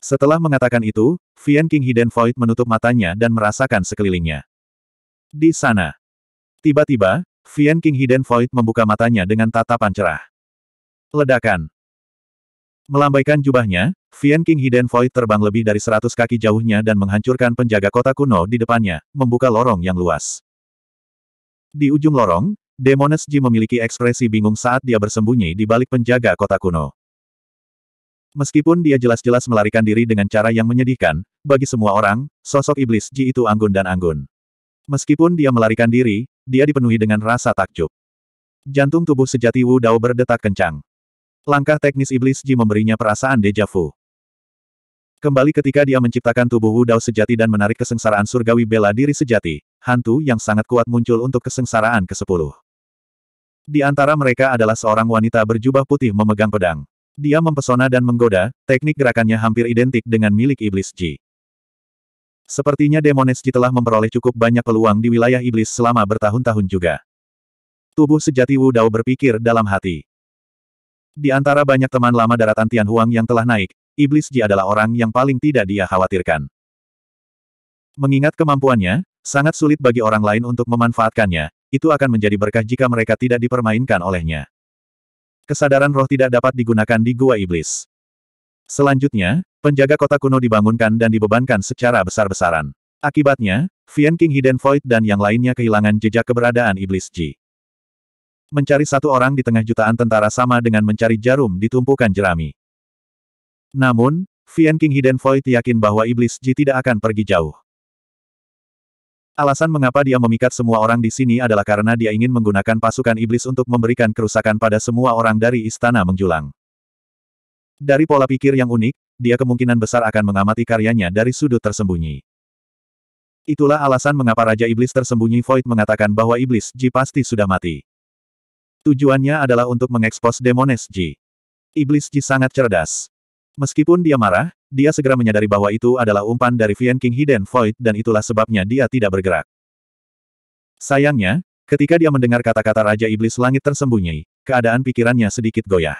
Setelah mengatakan itu, Vian King Hidden Void menutup matanya dan merasakan sekelilingnya. Di sana. Tiba-tiba, Vian King Hidden Void membuka matanya dengan tatapan cerah. Ledakan. Melambaikan jubahnya, Vian King Hidden Void terbang lebih dari seratus kaki jauhnya dan menghancurkan penjaga kota kuno di depannya, membuka lorong yang luas. Di ujung lorong, Demones Ji memiliki ekspresi bingung saat dia bersembunyi di balik penjaga kota kuno. Meskipun dia jelas-jelas melarikan diri dengan cara yang menyedihkan, bagi semua orang, sosok iblis Ji itu anggun dan anggun. Meskipun dia melarikan diri, dia dipenuhi dengan rasa takjub. Jantung tubuh sejati Wu Dao berdetak kencang. Langkah teknis iblis Ji memberinya perasaan deja vu. Kembali ketika dia menciptakan tubuh Wu Dao sejati dan menarik kesengsaraan surgawi bela diri sejati, hantu yang sangat kuat muncul untuk kesengsaraan ke-10. Di antara mereka adalah seorang wanita berjubah putih memegang pedang. Dia mempesona dan menggoda, teknik gerakannya hampir identik dengan milik iblis Ji. Sepertinya Demones Ji telah memperoleh cukup banyak peluang di wilayah iblis selama bertahun-tahun juga. Tubuh sejati Wu Dao berpikir dalam hati. Di antara banyak teman lama daratan Tian Huang yang telah naik, Iblis Ji adalah orang yang paling tidak dia khawatirkan. Mengingat kemampuannya, sangat sulit bagi orang lain untuk memanfaatkannya, itu akan menjadi berkah jika mereka tidak dipermainkan olehnya. Kesadaran roh tidak dapat digunakan di Gua Iblis. Selanjutnya, penjaga kota kuno dibangunkan dan dibebankan secara besar-besaran. Akibatnya, Vian King Hidden Void dan yang lainnya kehilangan jejak keberadaan Iblis Ji. Mencari satu orang di tengah jutaan tentara sama dengan mencari jarum di tumpukan jerami. Namun, Vian King Hidden Void yakin bahwa Iblis Ji tidak akan pergi jauh. Alasan mengapa dia memikat semua orang di sini adalah karena dia ingin menggunakan pasukan Iblis untuk memberikan kerusakan pada semua orang dari Istana Menjulang. Dari pola pikir yang unik, dia kemungkinan besar akan mengamati karyanya dari sudut tersembunyi. Itulah alasan mengapa Raja Iblis tersembunyi Void mengatakan bahwa Iblis Ji pasti sudah mati. Tujuannya adalah untuk mengekspos Demones Ji. Iblis Ji sangat cerdas. Meskipun dia marah, dia segera menyadari bahwa itu adalah umpan dari Vian King Hidden Void dan itulah sebabnya dia tidak bergerak. Sayangnya, ketika dia mendengar kata-kata Raja Iblis Langit tersembunyi, keadaan pikirannya sedikit goyah.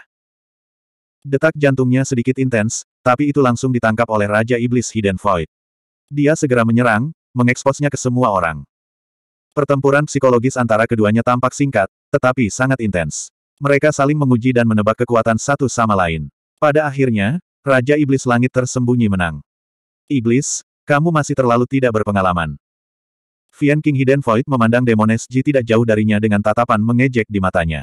Detak jantungnya sedikit intens, tapi itu langsung ditangkap oleh Raja Iblis Hidden Void. Dia segera menyerang, mengeksposnya ke semua orang. Pertempuran psikologis antara keduanya tampak singkat, tetapi sangat intens. Mereka saling menguji dan menebak kekuatan satu sama lain. Pada akhirnya, Raja Iblis Langit tersembunyi menang. Iblis, kamu masih terlalu tidak berpengalaman. Vian King Hidden Void memandang Demones Ji tidak jauh darinya dengan tatapan mengejek di matanya.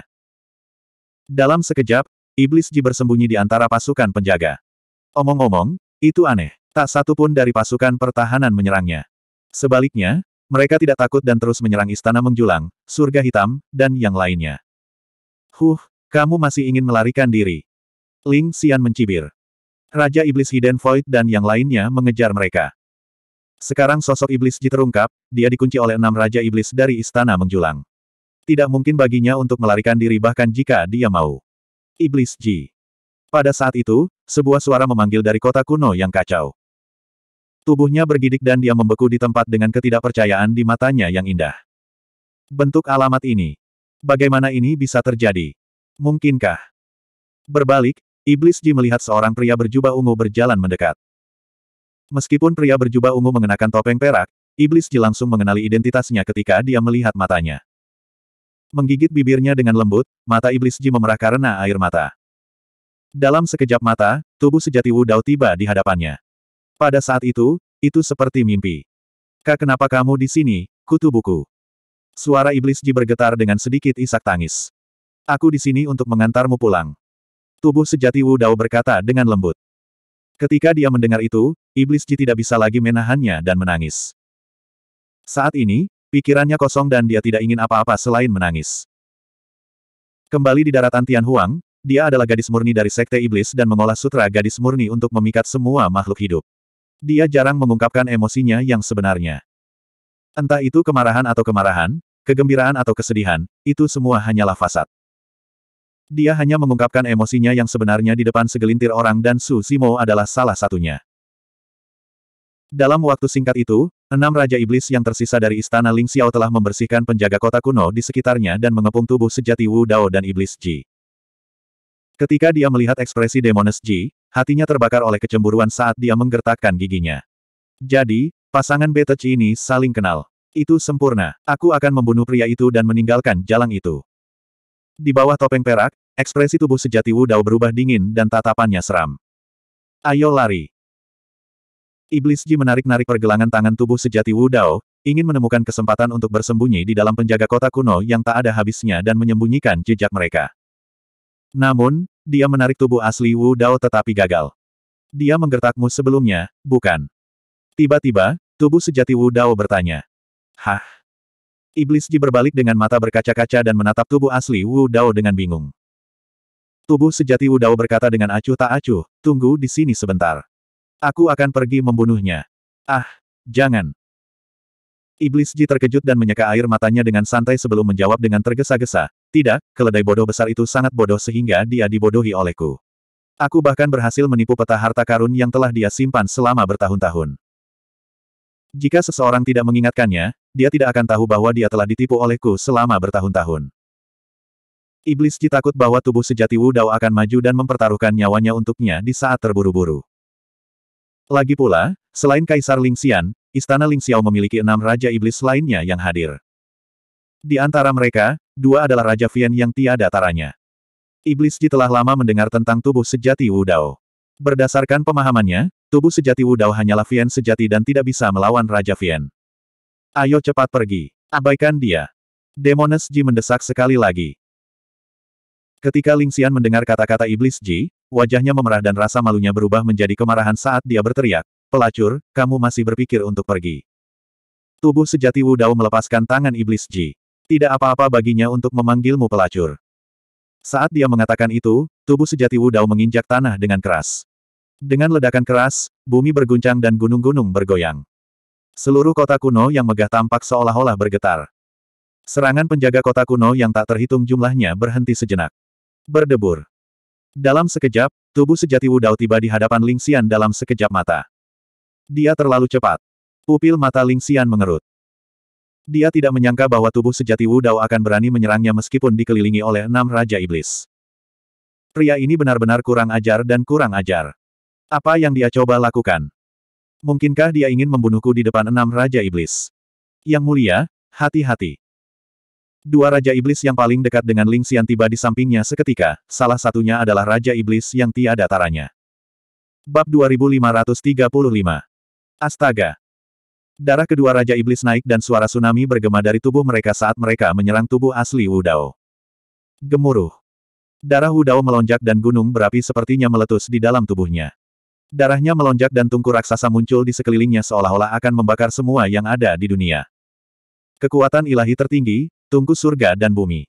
Dalam sekejap, Iblis Ji bersembunyi di antara pasukan penjaga. Omong-omong, itu aneh. Tak satu pun dari pasukan pertahanan menyerangnya. Sebaliknya, mereka tidak takut dan terus menyerang istana menjulang, surga hitam, dan yang lainnya. Huh, kamu masih ingin melarikan diri. Ling Xian mencibir. Raja Iblis Hidden Void dan yang lainnya mengejar mereka. Sekarang sosok Iblis Ji terungkap, dia dikunci oleh enam Raja Iblis dari istana menjulang. Tidak mungkin baginya untuk melarikan diri bahkan jika dia mau. Iblis Ji. Pada saat itu, sebuah suara memanggil dari kota kuno yang kacau. Tubuhnya bergidik dan dia membeku di tempat dengan ketidakpercayaan di matanya yang indah. Bentuk alamat ini. Bagaimana ini bisa terjadi? Mungkinkah? Berbalik, Iblis Ji melihat seorang pria berjubah ungu berjalan mendekat. Meskipun pria berjubah ungu mengenakan topeng perak, Iblis Ji langsung mengenali identitasnya ketika dia melihat matanya. Menggigit bibirnya dengan lembut, mata Iblis Ji memerah karena air mata. Dalam sekejap mata, tubuh sejati Wu Dao tiba di hadapannya. Pada saat itu, itu seperti mimpi. Kak kenapa kamu di sini, kutu buku? Suara iblis Ji bergetar dengan sedikit isak tangis. Aku di sini untuk mengantarmu pulang. Tubuh sejati Wu Dao berkata dengan lembut. Ketika dia mendengar itu, iblis Ji tidak bisa lagi menahannya dan menangis. Saat ini, pikirannya kosong dan dia tidak ingin apa-apa selain menangis. Kembali di daratan Tianhuang, Huang, dia adalah gadis murni dari Sekte Iblis dan mengolah sutra gadis murni untuk memikat semua makhluk hidup. Dia jarang mengungkapkan emosinya yang sebenarnya. Entah itu kemarahan atau kemarahan, kegembiraan atau kesedihan, itu semua hanyalah fasad. Dia hanya mengungkapkan emosinya yang sebenarnya di depan segelintir orang dan Su Simo adalah salah satunya. Dalam waktu singkat itu, enam Raja Iblis yang tersisa dari Istana Ling Xiao telah membersihkan penjaga kota kuno di sekitarnya dan mengepung tubuh sejati Wu Dao dan Iblis Ji. Ketika dia melihat ekspresi Demones Ji, hatinya terbakar oleh kecemburuan saat dia menggertakkan giginya. Jadi, pasangan Betech ini saling kenal. Itu sempurna. Aku akan membunuh pria itu dan meninggalkan jalan itu. Di bawah topeng perak, ekspresi tubuh sejati Wu Dao berubah dingin dan tatapannya seram. Ayo lari. Iblis Ji menarik-narik pergelangan tangan tubuh sejati Wu Dao, ingin menemukan kesempatan untuk bersembunyi di dalam penjaga kota kuno yang tak ada habisnya dan menyembunyikan jejak mereka. Namun, dia menarik tubuh asli Wu Dao tetapi gagal. Dia menggertakmu sebelumnya, bukan? Tiba-tiba, tubuh sejati Wu Dao bertanya. Hah? Iblis Ji berbalik dengan mata berkaca-kaca dan menatap tubuh asli Wu Dao dengan bingung. Tubuh sejati Wu Dao berkata dengan acuh tak acuh, tunggu di sini sebentar. Aku akan pergi membunuhnya. Ah, jangan. Iblis Ji terkejut dan menyeka air matanya dengan santai sebelum menjawab dengan tergesa-gesa, tidak, keledai bodoh besar itu sangat bodoh sehingga dia dibodohi olehku. Aku bahkan berhasil menipu peta harta karun yang telah dia simpan selama bertahun-tahun. Jika seseorang tidak mengingatkannya, dia tidak akan tahu bahwa dia telah ditipu olehku selama bertahun-tahun. Iblis Ji takut bahwa tubuh sejati Wu Dao akan maju dan mempertaruhkan nyawanya untuknya di saat terburu-buru. Lagi pula, selain Kaisar Ling Xian, Istana Ling Xiao memiliki enam Raja Iblis lainnya yang hadir. Di antara mereka, dua adalah Raja Vian yang tiada taranya. Iblis Ji telah lama mendengar tentang tubuh sejati Wu Dao. Berdasarkan pemahamannya, tubuh sejati Wu Dao hanyalah Vian sejati dan tidak bisa melawan Raja Vian. Ayo cepat pergi. Abaikan dia. Demones Ji mendesak sekali lagi. Ketika Ling Xian mendengar kata-kata Iblis Ji, wajahnya memerah dan rasa malunya berubah menjadi kemarahan saat dia berteriak, Pelacur, kamu masih berpikir untuk pergi. Tubuh sejati Wu Dao melepaskan tangan Iblis Ji. Tidak apa-apa baginya untuk memanggilmu pelacur. Saat dia mengatakan itu, tubuh sejati Wu Dao menginjak tanah dengan keras. Dengan ledakan keras, bumi berguncang dan gunung-gunung bergoyang. Seluruh kota kuno yang megah tampak seolah-olah bergetar. Serangan penjaga kota kuno yang tak terhitung jumlahnya berhenti sejenak. Berdebur. Dalam sekejap, tubuh sejati Wu Dao tiba di hadapan Ling Xian dalam sekejap mata. Dia terlalu cepat. Pupil mata Ling Xian mengerut. Dia tidak menyangka bahwa tubuh sejati Wu Dao akan berani menyerangnya meskipun dikelilingi oleh enam Raja Iblis. Pria ini benar-benar kurang ajar dan kurang ajar. Apa yang dia coba lakukan? Mungkinkah dia ingin membunuhku di depan enam Raja Iblis? Yang mulia, hati-hati. Dua Raja Iblis yang paling dekat dengan Ling Xian tiba di sampingnya seketika, salah satunya adalah Raja Iblis yang tiada taranya. Bab 2535 Astaga! Darah kedua Raja Iblis naik dan suara tsunami bergema dari tubuh mereka saat mereka menyerang tubuh asli Wudao. Gemuruh. Darah Wudao melonjak dan gunung berapi sepertinya meletus di dalam tubuhnya. Darahnya melonjak dan tungku raksasa muncul di sekelilingnya seolah-olah akan membakar semua yang ada di dunia. Kekuatan ilahi tertinggi, tungku surga dan bumi.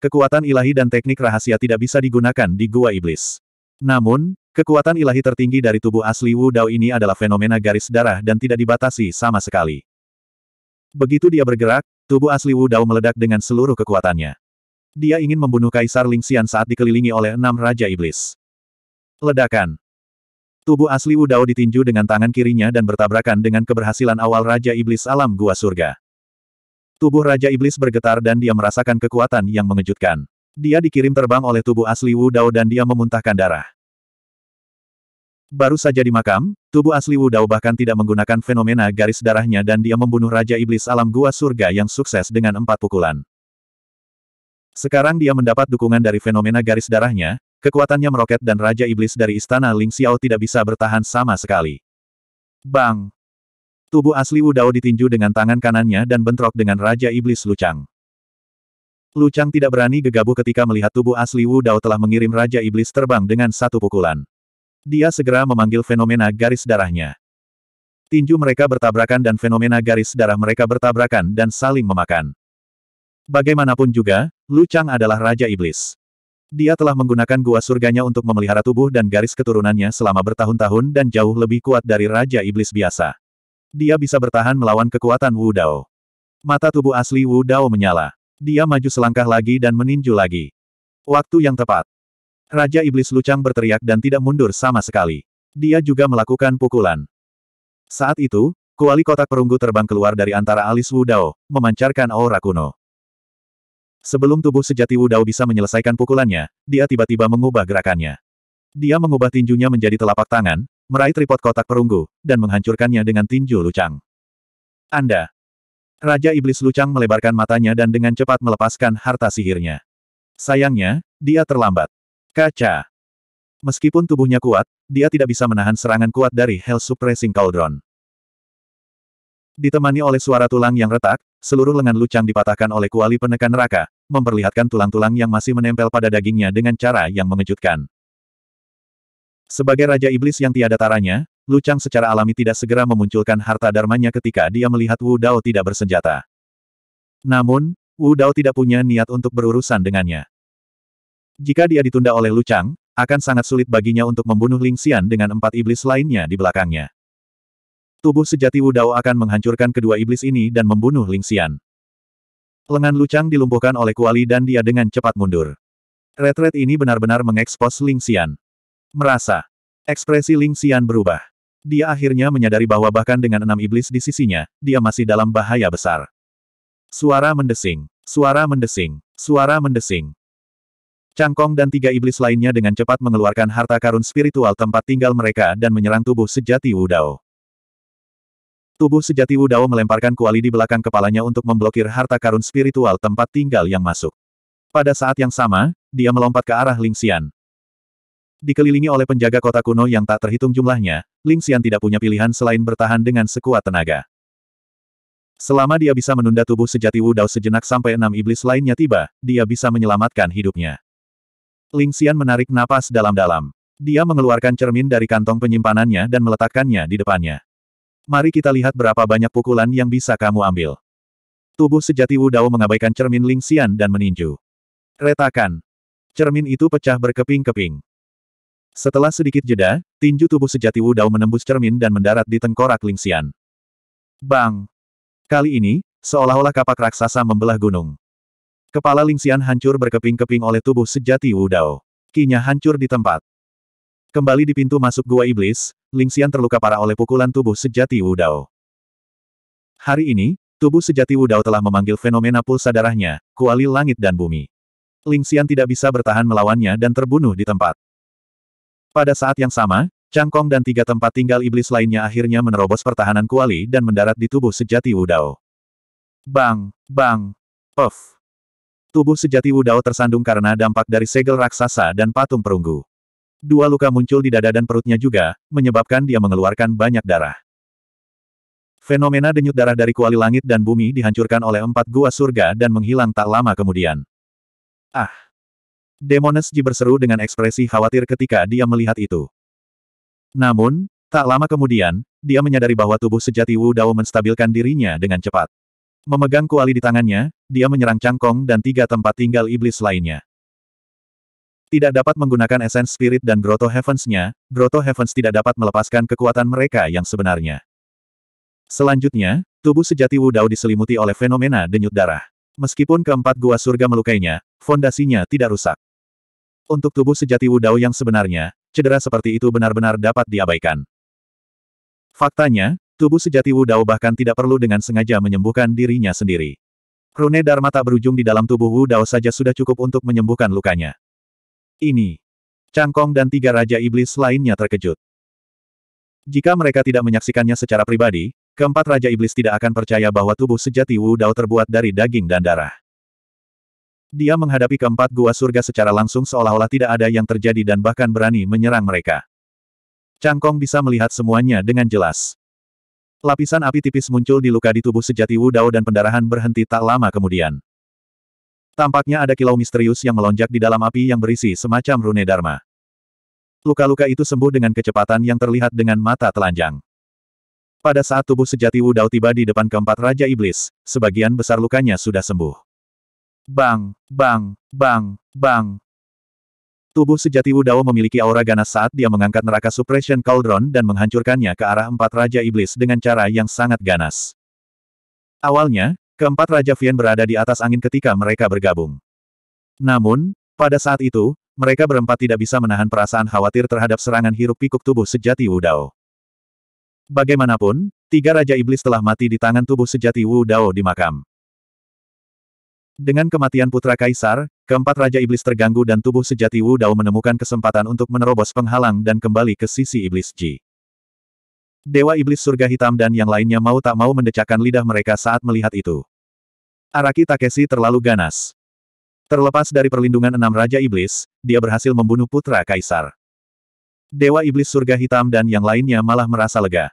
Kekuatan ilahi dan teknik rahasia tidak bisa digunakan di Gua Iblis. Namun, Kekuatan ilahi tertinggi dari tubuh asli Wu Dao ini adalah fenomena garis darah dan tidak dibatasi sama sekali. Begitu dia bergerak, tubuh asli Wu Dao meledak dengan seluruh kekuatannya. Dia ingin membunuh Kaisar Lingxian saat dikelilingi oleh enam Raja Iblis. Ledakan. Tubuh asli Wu Dao ditinju dengan tangan kirinya dan bertabrakan dengan keberhasilan awal Raja Iblis alam gua surga. Tubuh Raja Iblis bergetar dan dia merasakan kekuatan yang mengejutkan. Dia dikirim terbang oleh tubuh asli Wu Dao dan dia memuntahkan darah. Baru saja di makam, tubuh asli Wu Dao bahkan tidak menggunakan fenomena garis darahnya dan dia membunuh Raja Iblis Alam Gua Surga yang sukses dengan empat pukulan. Sekarang dia mendapat dukungan dari fenomena garis darahnya, kekuatannya meroket dan Raja Iblis dari Istana Ling Xiao tidak bisa bertahan sama sekali. Bang! Tubuh asli Wu Dao ditinju dengan tangan kanannya dan bentrok dengan Raja Iblis Lucang. Lucang tidak berani gegabah ketika melihat tubuh asli Wu Dao telah mengirim Raja Iblis terbang dengan satu pukulan. Dia segera memanggil fenomena garis darahnya. Tinju mereka bertabrakan dan fenomena garis darah mereka bertabrakan dan saling memakan. Bagaimanapun juga, Lu Chang adalah Raja Iblis. Dia telah menggunakan gua surganya untuk memelihara tubuh dan garis keturunannya selama bertahun-tahun dan jauh lebih kuat dari Raja Iblis biasa. Dia bisa bertahan melawan kekuatan Wu Dao. Mata tubuh asli Wu Dao menyala. Dia maju selangkah lagi dan meninju lagi. Waktu yang tepat. Raja Iblis Lucang berteriak dan tidak mundur sama sekali. Dia juga melakukan pukulan. Saat itu, kuali kotak perunggu terbang keluar dari antara alis Wudao, memancarkan aura kuno. Sebelum tubuh sejati Wudao bisa menyelesaikan pukulannya, dia tiba-tiba mengubah gerakannya. Dia mengubah tinjunya menjadi telapak tangan, meraih tripod kotak perunggu, dan menghancurkannya dengan tinju Lucang. Anda, Raja Iblis Lucang melebarkan matanya dan dengan cepat melepaskan harta sihirnya. Sayangnya, dia terlambat. Kaca. Meskipun tubuhnya kuat, dia tidak bisa menahan serangan kuat dari Hell Suppressing Cauldron. Ditemani oleh suara tulang yang retak, seluruh lengan Lucang dipatahkan oleh kuali penekan neraka, memperlihatkan tulang-tulang yang masih menempel pada dagingnya dengan cara yang mengejutkan. Sebagai Raja Iblis yang tiada taranya, Lucang secara alami tidak segera memunculkan harta dharmanya ketika dia melihat Wu Dao tidak bersenjata. Namun, Wu Dao tidak punya niat untuk berurusan dengannya. Jika dia ditunda oleh Lu Chang, akan sangat sulit baginya untuk membunuh Ling Xian dengan empat iblis lainnya di belakangnya. Tubuh sejati Wu Dao akan menghancurkan kedua iblis ini dan membunuh Ling Xian. Lengan Lu Chang dilumpuhkan oleh kuali dan dia dengan cepat mundur. Retret ini benar-benar mengekspos Ling Xian. Merasa. Ekspresi Ling Xian berubah. Dia akhirnya menyadari bahwa bahkan dengan enam iblis di sisinya, dia masih dalam bahaya besar. Suara mendesing. Suara mendesing. Suara mendesing. Cangkong dan tiga iblis lainnya dengan cepat mengeluarkan harta karun spiritual tempat tinggal mereka dan menyerang tubuh sejati Wu Dao. Tubuh sejati Wu Dao melemparkan kuali di belakang kepalanya untuk memblokir harta karun spiritual tempat tinggal yang masuk. Pada saat yang sama, dia melompat ke arah Ling Xian. Dikelilingi oleh penjaga kota kuno yang tak terhitung jumlahnya, Ling Xian tidak punya pilihan selain bertahan dengan sekuat tenaga. Selama dia bisa menunda tubuh sejati Wu Dao sejenak sampai enam iblis lainnya tiba, dia bisa menyelamatkan hidupnya. Ling Xian menarik napas dalam-dalam. Dia mengeluarkan cermin dari kantong penyimpanannya dan meletakkannya di depannya. Mari kita lihat berapa banyak pukulan yang bisa kamu ambil. Tubuh sejati Wu Dao mengabaikan cermin Ling Xian dan meninju. Retakan. Cermin itu pecah berkeping-keping. Setelah sedikit jeda, tinju tubuh sejati Wu Dao menembus cermin dan mendarat di tengkorak Ling Xian. Bang! Kali ini, seolah-olah kapak raksasa membelah gunung. Kepala Lingxian hancur berkeping-keping oleh tubuh sejati Wu Dao, Kinya hancur di tempat. Kembali di pintu masuk gua iblis, Lingxian terluka parah oleh pukulan tubuh sejati Wu Dao. Hari ini, tubuh sejati Wu Dao telah memanggil fenomena pulsa darahnya, kuali langit dan bumi. Lingxian tidak bisa bertahan melawannya dan terbunuh di tempat. Pada saat yang sama, Cangkong dan tiga tempat tinggal iblis lainnya akhirnya menerobos pertahanan kuali dan mendarat di tubuh sejati Wu Dao. Bang, bang, puff. Tubuh sejati Wu Dao tersandung karena dampak dari segel raksasa dan patung perunggu. Dua luka muncul di dada dan perutnya juga, menyebabkan dia mengeluarkan banyak darah. Fenomena denyut darah dari kuali langit dan bumi dihancurkan oleh empat gua surga dan menghilang tak lama kemudian. Ah! Demones Ji berseru dengan ekspresi khawatir ketika dia melihat itu. Namun, tak lama kemudian, dia menyadari bahwa tubuh sejati Wu Dao menstabilkan dirinya dengan cepat. Memegang kuali di tangannya, dia menyerang cangkong dan tiga tempat tinggal iblis lainnya. Tidak dapat menggunakan Essence Spirit dan Grotto Heavens-nya, Grotto Heavens tidak dapat melepaskan kekuatan mereka yang sebenarnya. Selanjutnya, tubuh sejati Wu Dao diselimuti oleh fenomena denyut darah. Meskipun keempat gua surga melukainya, fondasinya tidak rusak. Untuk tubuh sejati Wu Dao yang sebenarnya, cedera seperti itu benar-benar dapat diabaikan. Faktanya, Tubuh sejati Wu Dao bahkan tidak perlu dengan sengaja menyembuhkan dirinya sendiri. Rune Dharma tak berujung di dalam tubuh Wu Dao saja sudah cukup untuk menyembuhkan lukanya. Ini. Cangkong dan tiga Raja Iblis lainnya terkejut. Jika mereka tidak menyaksikannya secara pribadi, keempat Raja Iblis tidak akan percaya bahwa tubuh sejati Wu Dao terbuat dari daging dan darah. Dia menghadapi keempat gua surga secara langsung seolah-olah tidak ada yang terjadi dan bahkan berani menyerang mereka. Cangkong bisa melihat semuanya dengan jelas. Lapisan api tipis muncul di luka di tubuh sejati Wu Dao dan pendarahan berhenti tak lama kemudian. Tampaknya ada kilau misterius yang melonjak di dalam api yang berisi semacam rune Dharma. Luka-luka itu sembuh dengan kecepatan yang terlihat dengan mata telanjang. Pada saat tubuh sejati Wu Dao tiba di depan keempat Raja Iblis, sebagian besar lukanya sudah sembuh. Bang, bang, bang, bang, Tubuh sejati Wu Dao memiliki aura ganas saat dia mengangkat neraka Suppression Cauldron dan menghancurkannya ke arah empat Raja Iblis dengan cara yang sangat ganas. Awalnya, keempat Raja Fian berada di atas angin ketika mereka bergabung. Namun, pada saat itu, mereka berempat tidak bisa menahan perasaan khawatir terhadap serangan hiruk-pikuk tubuh sejati Wu Dao. Bagaimanapun, tiga Raja Iblis telah mati di tangan tubuh sejati Wu Dao di makam. Dengan kematian Putra Kaisar, Keempat Raja Iblis terganggu dan tubuh sejati Wu Dao menemukan kesempatan untuk menerobos penghalang dan kembali ke sisi Iblis Ji. Dewa Iblis Surga Hitam dan yang lainnya mau tak mau mendecakkan lidah mereka saat melihat itu. Araki Takeshi terlalu ganas. Terlepas dari perlindungan enam Raja Iblis, dia berhasil membunuh putra Kaisar. Dewa Iblis Surga Hitam dan yang lainnya malah merasa lega.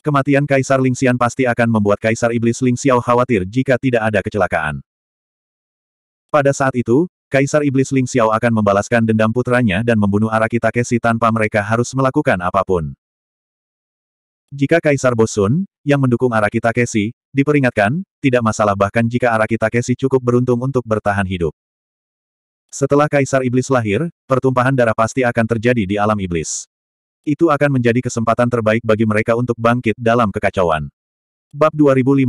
Kematian Kaisar Lingxian pasti akan membuat Kaisar Iblis Lingxiao khawatir jika tidak ada kecelakaan. Pada saat itu, Kaisar Iblis Ling Xiao akan membalaskan dendam putranya dan membunuh Araki Takeshi tanpa mereka harus melakukan apapun. Jika Kaisar Bosun, yang mendukung Araki Takeshi, diperingatkan, tidak masalah bahkan jika Araki Takeshi cukup beruntung untuk bertahan hidup. Setelah Kaisar Iblis lahir, pertumpahan darah pasti akan terjadi di alam iblis. Itu akan menjadi kesempatan terbaik bagi mereka untuk bangkit dalam kekacauan. Bab 2536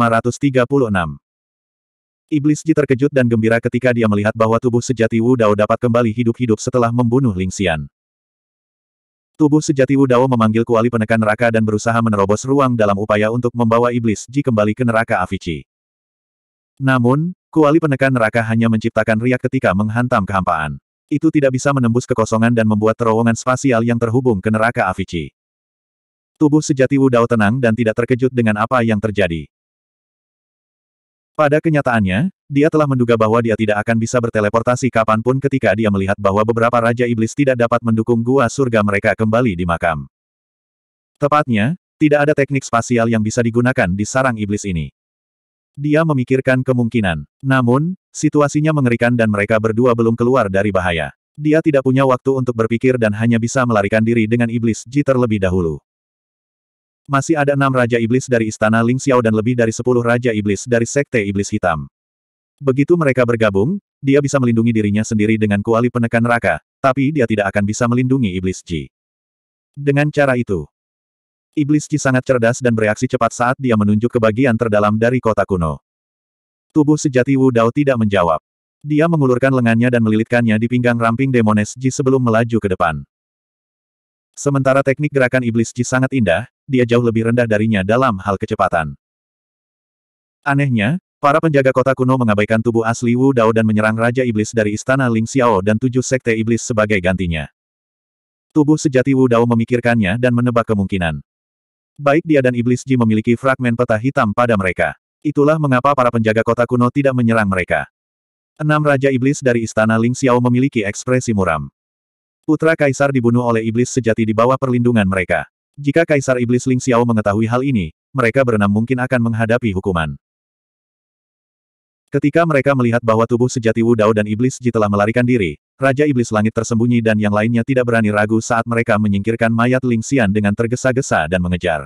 Iblis Ji terkejut dan gembira ketika dia melihat bahwa tubuh sejati Wu Dao dapat kembali hidup-hidup setelah membunuh Ling Xian. Tubuh sejati Wu Dao memanggil kuali penekan neraka dan berusaha menerobos ruang dalam upaya untuk membawa Iblis Ji kembali ke neraka Avicii. Namun, kuali penekan neraka hanya menciptakan riak ketika menghantam kehampaan. Itu tidak bisa menembus kekosongan dan membuat terowongan spasial yang terhubung ke neraka Avicii. Tubuh sejati Wu Dao tenang dan tidak terkejut dengan apa yang terjadi. Pada kenyataannya, dia telah menduga bahwa dia tidak akan bisa berteleportasi kapanpun ketika dia melihat bahwa beberapa Raja Iblis tidak dapat mendukung gua surga mereka kembali di makam. Tepatnya, tidak ada teknik spasial yang bisa digunakan di sarang iblis ini. Dia memikirkan kemungkinan. Namun, situasinya mengerikan dan mereka berdua belum keluar dari bahaya. Dia tidak punya waktu untuk berpikir dan hanya bisa melarikan diri dengan iblis Ji terlebih dahulu. Masih ada enam Raja Iblis dari Istana Ling Xiao dan lebih dari sepuluh Raja Iblis dari Sekte Iblis Hitam. Begitu mereka bergabung, dia bisa melindungi dirinya sendiri dengan kuali penekan neraka, tapi dia tidak akan bisa melindungi Iblis Ji. Dengan cara itu, Iblis Ji sangat cerdas dan bereaksi cepat saat dia menunjuk ke bagian terdalam dari kota kuno. Tubuh sejati Wu Dao tidak menjawab. Dia mengulurkan lengannya dan melilitkannya di pinggang ramping Demones Ji sebelum melaju ke depan. Sementara teknik gerakan iblis Ji sangat indah, dia jauh lebih rendah darinya dalam hal kecepatan. Anehnya, para penjaga kota kuno mengabaikan tubuh asli Wu Dao dan menyerang Raja Iblis dari Istana Ling Xiao dan tujuh sekte iblis sebagai gantinya. Tubuh sejati Wu Dao memikirkannya dan menebak kemungkinan. Baik dia dan Iblis Ji memiliki fragmen peta hitam pada mereka. Itulah mengapa para penjaga kota kuno tidak menyerang mereka. Enam Raja Iblis dari Istana Ling Xiao memiliki ekspresi muram. Putra Kaisar dibunuh oleh iblis sejati di bawah perlindungan mereka. Jika Kaisar Iblis Ling Xiao mengetahui hal ini, mereka berenam mungkin akan menghadapi hukuman. Ketika mereka melihat bahwa tubuh sejati Wu Dao dan Iblis Ji telah melarikan diri, Raja Iblis Langit tersembunyi dan yang lainnya tidak berani ragu saat mereka menyingkirkan mayat Ling Xian dengan tergesa-gesa dan mengejar.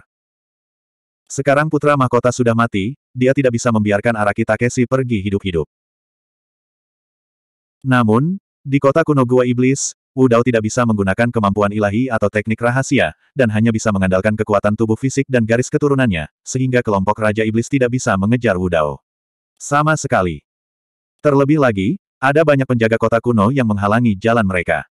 Sekarang putra mahkota sudah mati, dia tidak bisa membiarkan Araki Takeshi pergi hidup-hidup. Namun, di kota kuno Gua Iblis, Wu Dao tidak bisa menggunakan kemampuan ilahi atau teknik rahasia, dan hanya bisa mengandalkan kekuatan tubuh fisik dan garis keturunannya, sehingga kelompok Raja Iblis tidak bisa mengejar Wu Dao. Sama sekali. Terlebih lagi, ada banyak penjaga kota kuno yang menghalangi jalan mereka.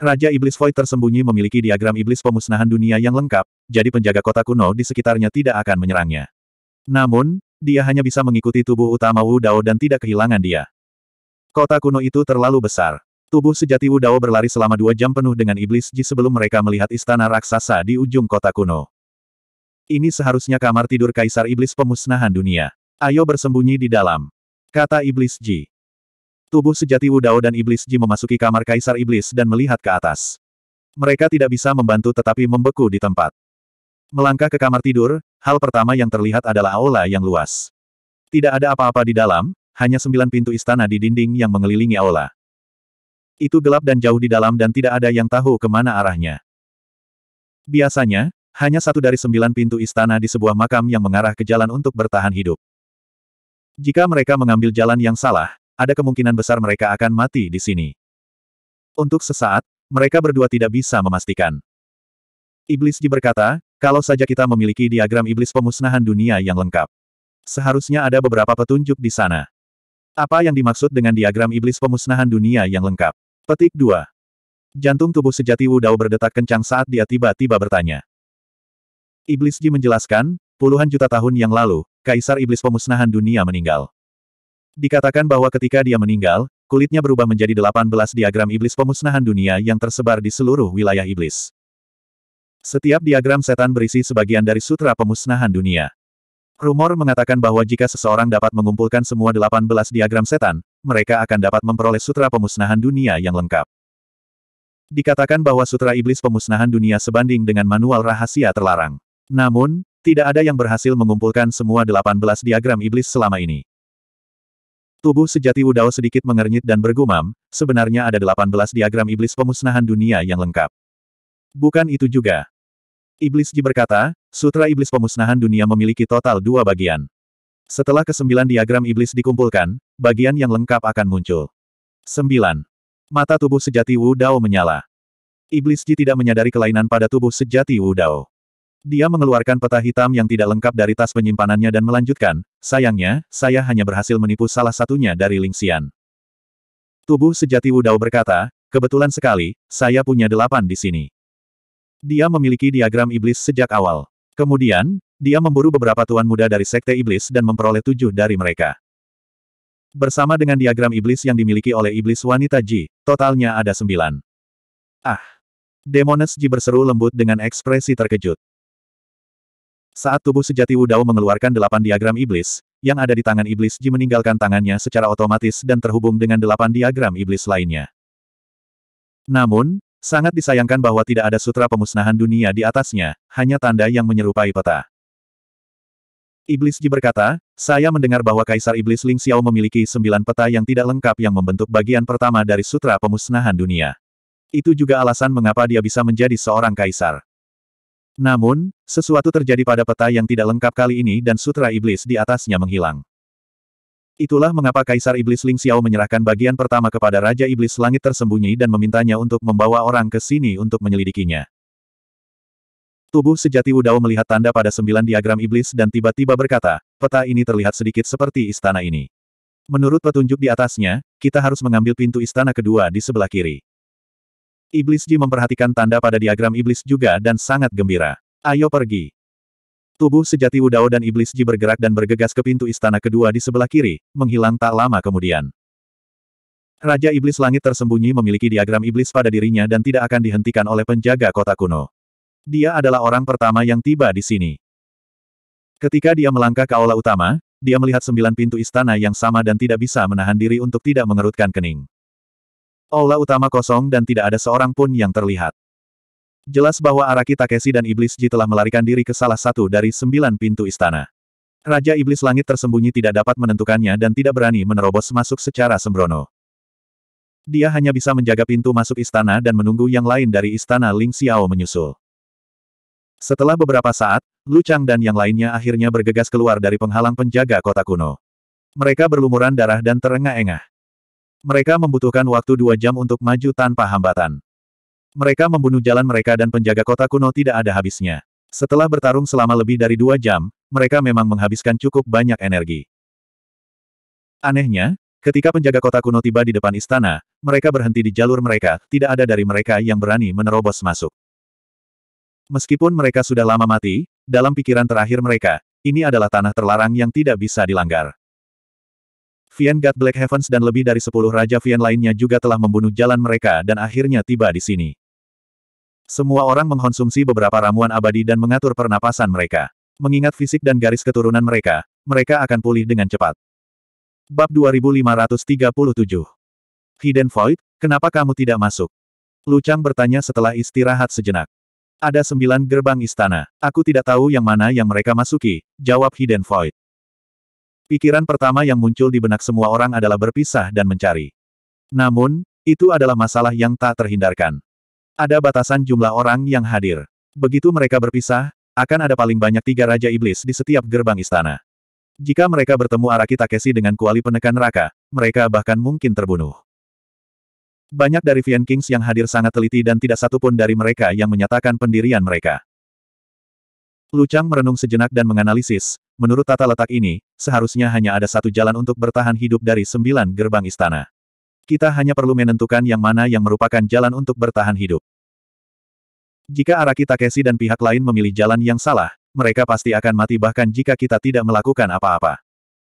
Raja Iblis Void tersembunyi memiliki diagram iblis pemusnahan dunia yang lengkap, jadi penjaga kota kuno di sekitarnya tidak akan menyerangnya. Namun, dia hanya bisa mengikuti tubuh utama Wu Dao dan tidak kehilangan dia. Kota kuno itu terlalu besar. Tubuh sejati Wudao berlari selama dua jam penuh dengan iblis Ji sebelum mereka melihat istana raksasa di ujung kota kuno. Ini seharusnya kamar tidur Kaisar Iblis Pemusnahan Dunia. Ayo bersembunyi di dalam. Kata Iblis Ji. Tubuh sejati Wudao dan Iblis Ji memasuki kamar Kaisar Iblis dan melihat ke atas. Mereka tidak bisa membantu tetapi membeku di tempat. Melangkah ke kamar tidur, hal pertama yang terlihat adalah aula yang luas. Tidak ada apa-apa di dalam, hanya sembilan pintu istana di dinding yang mengelilingi aula. Itu gelap dan jauh di dalam dan tidak ada yang tahu kemana arahnya. Biasanya, hanya satu dari sembilan pintu istana di sebuah makam yang mengarah ke jalan untuk bertahan hidup. Jika mereka mengambil jalan yang salah, ada kemungkinan besar mereka akan mati di sini. Untuk sesaat, mereka berdua tidak bisa memastikan. Iblis Ji berkata, kalau saja kita memiliki diagram iblis pemusnahan dunia yang lengkap. Seharusnya ada beberapa petunjuk di sana. Apa yang dimaksud dengan diagram iblis pemusnahan dunia yang lengkap? Petik 2. Jantung tubuh sejati Wu Dao berdetak kencang saat dia tiba-tiba bertanya. Iblis Ji menjelaskan, puluhan juta tahun yang lalu, Kaisar Iblis Pemusnahan Dunia meninggal. Dikatakan bahwa ketika dia meninggal, kulitnya berubah menjadi 18 diagram Iblis Pemusnahan Dunia yang tersebar di seluruh wilayah Iblis. Setiap diagram setan berisi sebagian dari Sutra Pemusnahan Dunia. Rumor mengatakan bahwa jika seseorang dapat mengumpulkan semua 18 diagram setan, mereka akan dapat memperoleh sutra pemusnahan dunia yang lengkap. Dikatakan bahwa sutra iblis pemusnahan dunia sebanding dengan manual rahasia terlarang. Namun, tidak ada yang berhasil mengumpulkan semua 18 diagram iblis selama ini. Tubuh sejati Wudao sedikit mengernyit dan bergumam, sebenarnya ada 18 diagram iblis pemusnahan dunia yang lengkap. Bukan itu juga, Iblis Ji berkata, Sutra Iblis Pemusnahan Dunia memiliki total dua bagian. Setelah kesembilan diagram iblis dikumpulkan, bagian yang lengkap akan muncul. 9. Mata tubuh sejati Wu Dao menyala. Iblis Ji tidak menyadari kelainan pada tubuh sejati Wu Dao. Dia mengeluarkan peta hitam yang tidak lengkap dari tas penyimpanannya dan melanjutkan, sayangnya, saya hanya berhasil menipu salah satunya dari Lingxian. Tubuh sejati Wu Dao berkata, kebetulan sekali, saya punya delapan di sini. Dia memiliki diagram iblis sejak awal. Kemudian, dia memburu beberapa tuan muda dari sekte iblis dan memperoleh tujuh dari mereka. Bersama dengan diagram iblis yang dimiliki oleh iblis wanita Ji, totalnya ada sembilan. Ah! Demones Ji berseru lembut dengan ekspresi terkejut. Saat tubuh sejati Wudao mengeluarkan delapan diagram iblis, yang ada di tangan iblis Ji meninggalkan tangannya secara otomatis dan terhubung dengan delapan diagram iblis lainnya. Namun, Sangat disayangkan bahwa tidak ada sutra pemusnahan dunia di atasnya, hanya tanda yang menyerupai peta. Iblis Ji berkata, saya mendengar bahwa Kaisar Iblis Ling Xiao memiliki sembilan peta yang tidak lengkap yang membentuk bagian pertama dari Sutra Pemusnahan Dunia. Itu juga alasan mengapa dia bisa menjadi seorang kaisar. Namun, sesuatu terjadi pada peta yang tidak lengkap kali ini dan Sutra Iblis di atasnya menghilang. Itulah mengapa Kaisar Iblis Ling Xiao menyerahkan bagian pertama kepada Raja Iblis Langit Tersembunyi dan memintanya untuk membawa orang ke sini untuk menyelidikinya. Tubuh sejati Wudao melihat tanda pada sembilan diagram iblis dan tiba-tiba berkata, peta ini terlihat sedikit seperti istana ini. Menurut petunjuk di atasnya, kita harus mengambil pintu istana kedua di sebelah kiri. Iblis Ji memperhatikan tanda pada diagram iblis juga dan sangat gembira. Ayo pergi. Tubuh sejati Udao dan Iblis Ji bergerak dan bergegas ke pintu istana kedua di sebelah kiri, menghilang tak lama kemudian. Raja Iblis Langit tersembunyi memiliki diagram iblis pada dirinya dan tidak akan dihentikan oleh penjaga kota kuno. Dia adalah orang pertama yang tiba di sini. Ketika dia melangkah ke aula utama, dia melihat sembilan pintu istana yang sama dan tidak bisa menahan diri untuk tidak mengerutkan kening. Aula utama kosong dan tidak ada seorang pun yang terlihat. Jelas bahwa Araki Takeshi dan Iblis Ji telah melarikan diri ke salah satu dari sembilan pintu istana. Raja Iblis Langit tersembunyi tidak dapat menentukannya dan tidak berani menerobos masuk secara sembrono. Dia hanya bisa menjaga pintu masuk istana dan menunggu yang lain dari istana Ling Xiao menyusul. Setelah beberapa saat, Lu Chang dan yang lainnya akhirnya bergegas keluar dari penghalang penjaga kota kuno. Mereka berlumuran darah dan terengah-engah. Mereka membutuhkan waktu dua jam untuk maju tanpa hambatan. Mereka membunuh jalan mereka dan penjaga kota kuno tidak ada habisnya. Setelah bertarung selama lebih dari dua jam, mereka memang menghabiskan cukup banyak energi. Anehnya, ketika penjaga kota kuno tiba di depan istana, mereka berhenti di jalur mereka, tidak ada dari mereka yang berani menerobos masuk. Meskipun mereka sudah lama mati, dalam pikiran terakhir mereka, ini adalah tanah terlarang yang tidak bisa dilanggar. Vian God Black Heavens dan lebih dari sepuluh Raja Vian lainnya juga telah membunuh jalan mereka dan akhirnya tiba di sini. Semua orang mengkonsumsi beberapa ramuan abadi dan mengatur pernapasan mereka. Mengingat fisik dan garis keturunan mereka, mereka akan pulih dengan cepat. Bab 2537 Hidden Void, kenapa kamu tidak masuk? Lucang bertanya setelah istirahat sejenak. Ada sembilan gerbang istana. Aku tidak tahu yang mana yang mereka masuki, jawab Hidden Void. Pikiran pertama yang muncul di benak semua orang adalah berpisah dan mencari. Namun, itu adalah masalah yang tak terhindarkan. Ada batasan jumlah orang yang hadir. Begitu mereka berpisah, akan ada paling banyak tiga Raja Iblis di setiap gerbang istana. Jika mereka bertemu Araki Takeshi dengan kuali penekan neraka, mereka bahkan mungkin terbunuh. Banyak dari Vian Kings yang hadir sangat teliti dan tidak satupun dari mereka yang menyatakan pendirian mereka. Lucang merenung sejenak dan menganalisis, menurut tata letak ini, seharusnya hanya ada satu jalan untuk bertahan hidup dari sembilan gerbang istana. Kita hanya perlu menentukan yang mana yang merupakan jalan untuk bertahan hidup. Jika Araki Takeshi dan pihak lain memilih jalan yang salah, mereka pasti akan mati bahkan jika kita tidak melakukan apa-apa.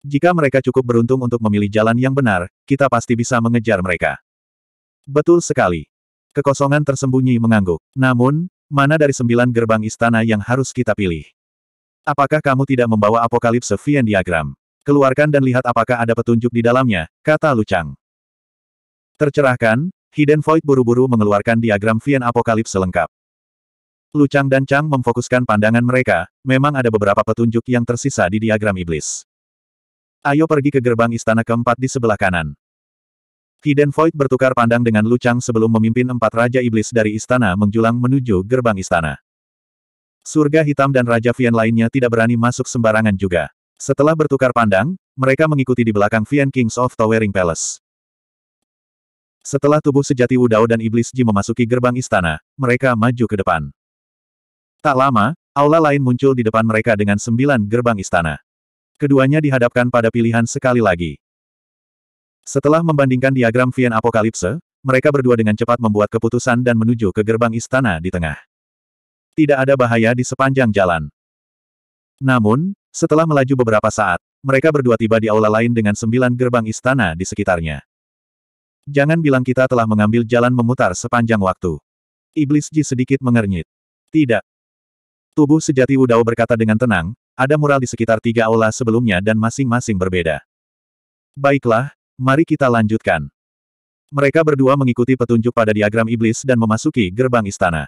Jika mereka cukup beruntung untuk memilih jalan yang benar, kita pasti bisa mengejar mereka. Betul sekali. Kekosongan tersembunyi mengangguk. Namun, mana dari sembilan gerbang istana yang harus kita pilih? Apakah kamu tidak membawa apokalipse Vien diagram? Keluarkan dan lihat apakah ada petunjuk di dalamnya, kata Lucang. Tercerahkan, Hidden Void buru-buru mengeluarkan diagram Vian Apokalips selengkap. Lu Chang dan Chang memfokuskan pandangan mereka, memang ada beberapa petunjuk yang tersisa di diagram iblis. Ayo pergi ke gerbang istana keempat di sebelah kanan. Hidden Void bertukar pandang dengan Lu Chang sebelum memimpin empat Raja Iblis dari istana menjulang menuju gerbang istana. Surga Hitam dan Raja Vian lainnya tidak berani masuk sembarangan juga. Setelah bertukar pandang, mereka mengikuti di belakang Vian Kings of Towering Palace. Setelah tubuh sejati Wudao dan Iblis Ji memasuki gerbang istana, mereka maju ke depan. Tak lama, aula lain muncul di depan mereka dengan sembilan gerbang istana. Keduanya dihadapkan pada pilihan sekali lagi. Setelah membandingkan diagram Vien Apokalipse, mereka berdua dengan cepat membuat keputusan dan menuju ke gerbang istana di tengah. Tidak ada bahaya di sepanjang jalan. Namun, setelah melaju beberapa saat, mereka berdua tiba di aula lain dengan sembilan gerbang istana di sekitarnya. Jangan bilang kita telah mengambil jalan memutar sepanjang waktu. Iblis Ji sedikit mengernyit. Tidak. Tubuh sejati Wudao berkata dengan tenang, ada mural di sekitar tiga aula sebelumnya dan masing-masing berbeda. Baiklah, mari kita lanjutkan. Mereka berdua mengikuti petunjuk pada diagram iblis dan memasuki gerbang istana.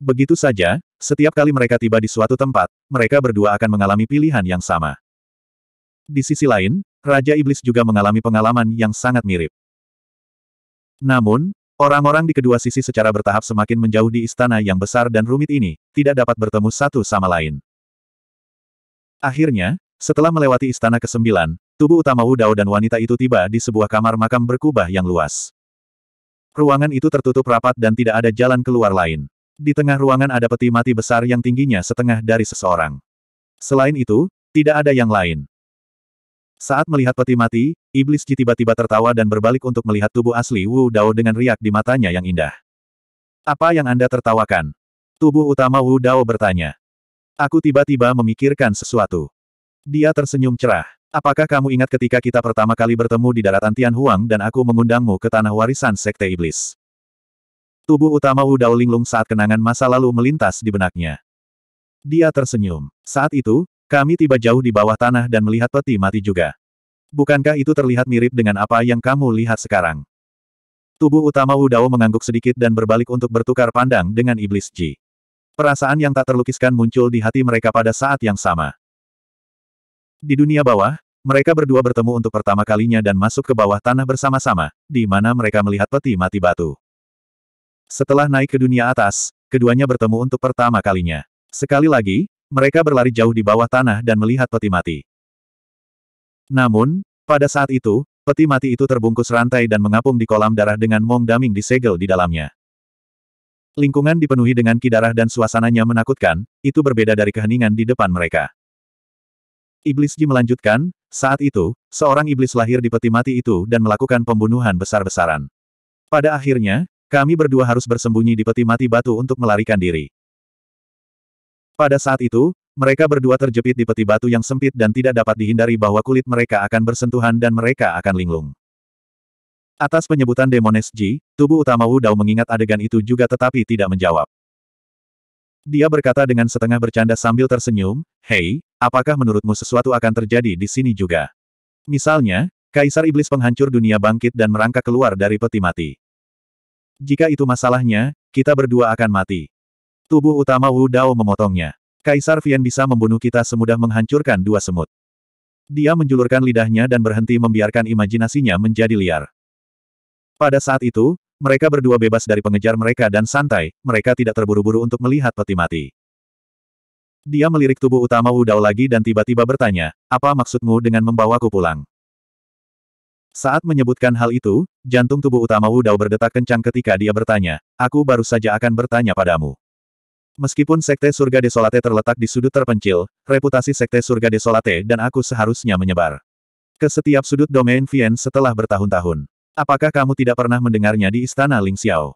Begitu saja, setiap kali mereka tiba di suatu tempat, mereka berdua akan mengalami pilihan yang sama. Di sisi lain, Raja Iblis juga mengalami pengalaman yang sangat mirip. Namun, orang-orang di kedua sisi secara bertahap semakin menjauh di istana yang besar dan rumit ini, tidak dapat bertemu satu sama lain. Akhirnya, setelah melewati istana ke-9, tubuh utama Wu Dao dan wanita itu tiba di sebuah kamar makam berkubah yang luas. Ruangan itu tertutup rapat dan tidak ada jalan keluar lain. Di tengah ruangan ada peti mati besar yang tingginya setengah dari seseorang. Selain itu, tidak ada yang lain. Saat melihat peti mati, iblis Ji tiba-tiba tertawa dan berbalik untuk melihat tubuh asli Wu Dao dengan riak di matanya yang indah. Apa yang Anda tertawakan? Tubuh utama Wu Dao bertanya. Aku tiba-tiba memikirkan sesuatu. Dia tersenyum cerah. Apakah kamu ingat ketika kita pertama kali bertemu di daratan Tianhuang dan aku mengundangmu ke tanah warisan Sekte Iblis? Tubuh utama Wu Dao linglung saat kenangan masa lalu melintas di benaknya. Dia tersenyum. Saat itu, kami tiba jauh di bawah tanah dan melihat peti mati juga. Bukankah itu terlihat mirip dengan apa yang kamu lihat sekarang? Tubuh utama Wudao mengangguk sedikit dan berbalik untuk bertukar pandang dengan Iblis Ji. Perasaan yang tak terlukiskan muncul di hati mereka pada saat yang sama. Di dunia bawah, mereka berdua bertemu untuk pertama kalinya dan masuk ke bawah tanah bersama-sama, di mana mereka melihat peti mati batu. Setelah naik ke dunia atas, keduanya bertemu untuk pertama kalinya. Sekali lagi, mereka berlari jauh di bawah tanah dan melihat peti mati. Namun, pada saat itu, peti mati itu terbungkus rantai dan mengapung di kolam darah dengan mong daming disegel di dalamnya. Lingkungan dipenuhi dengan kidarah dan suasananya menakutkan, itu berbeda dari keheningan di depan mereka. Iblis Ji melanjutkan, saat itu, seorang iblis lahir di peti mati itu dan melakukan pembunuhan besar-besaran. Pada akhirnya, kami berdua harus bersembunyi di peti mati batu untuk melarikan diri. Pada saat itu, mereka berdua terjepit di peti batu yang sempit dan tidak dapat dihindari bahwa kulit mereka akan bersentuhan dan mereka akan linglung. Atas penyebutan Demones Ji, tubuh utama Wu Dao mengingat adegan itu juga tetapi tidak menjawab. Dia berkata dengan setengah bercanda sambil tersenyum, Hei, apakah menurutmu sesuatu akan terjadi di sini juga? Misalnya, Kaisar Iblis penghancur dunia bangkit dan merangkak keluar dari peti mati. Jika itu masalahnya, kita berdua akan mati. Tubuh utama Wu Dao memotongnya. Kaisar Vian bisa membunuh kita semudah menghancurkan dua semut. Dia menjulurkan lidahnya dan berhenti membiarkan imajinasinya menjadi liar. Pada saat itu, mereka berdua bebas dari pengejar mereka dan santai, mereka tidak terburu-buru untuk melihat peti mati. Dia melirik tubuh utama Wu Dao lagi dan tiba-tiba bertanya, apa maksudmu dengan membawaku pulang? Saat menyebutkan hal itu, jantung tubuh utama Wu Dao berdetak kencang ketika dia bertanya, aku baru saja akan bertanya padamu. Meskipun Sekte Surga Desolate terletak di sudut terpencil, reputasi Sekte Surga Desolate dan aku seharusnya menyebar. Ke setiap sudut domain Vien setelah bertahun-tahun. Apakah kamu tidak pernah mendengarnya di Istana Ling Xiao?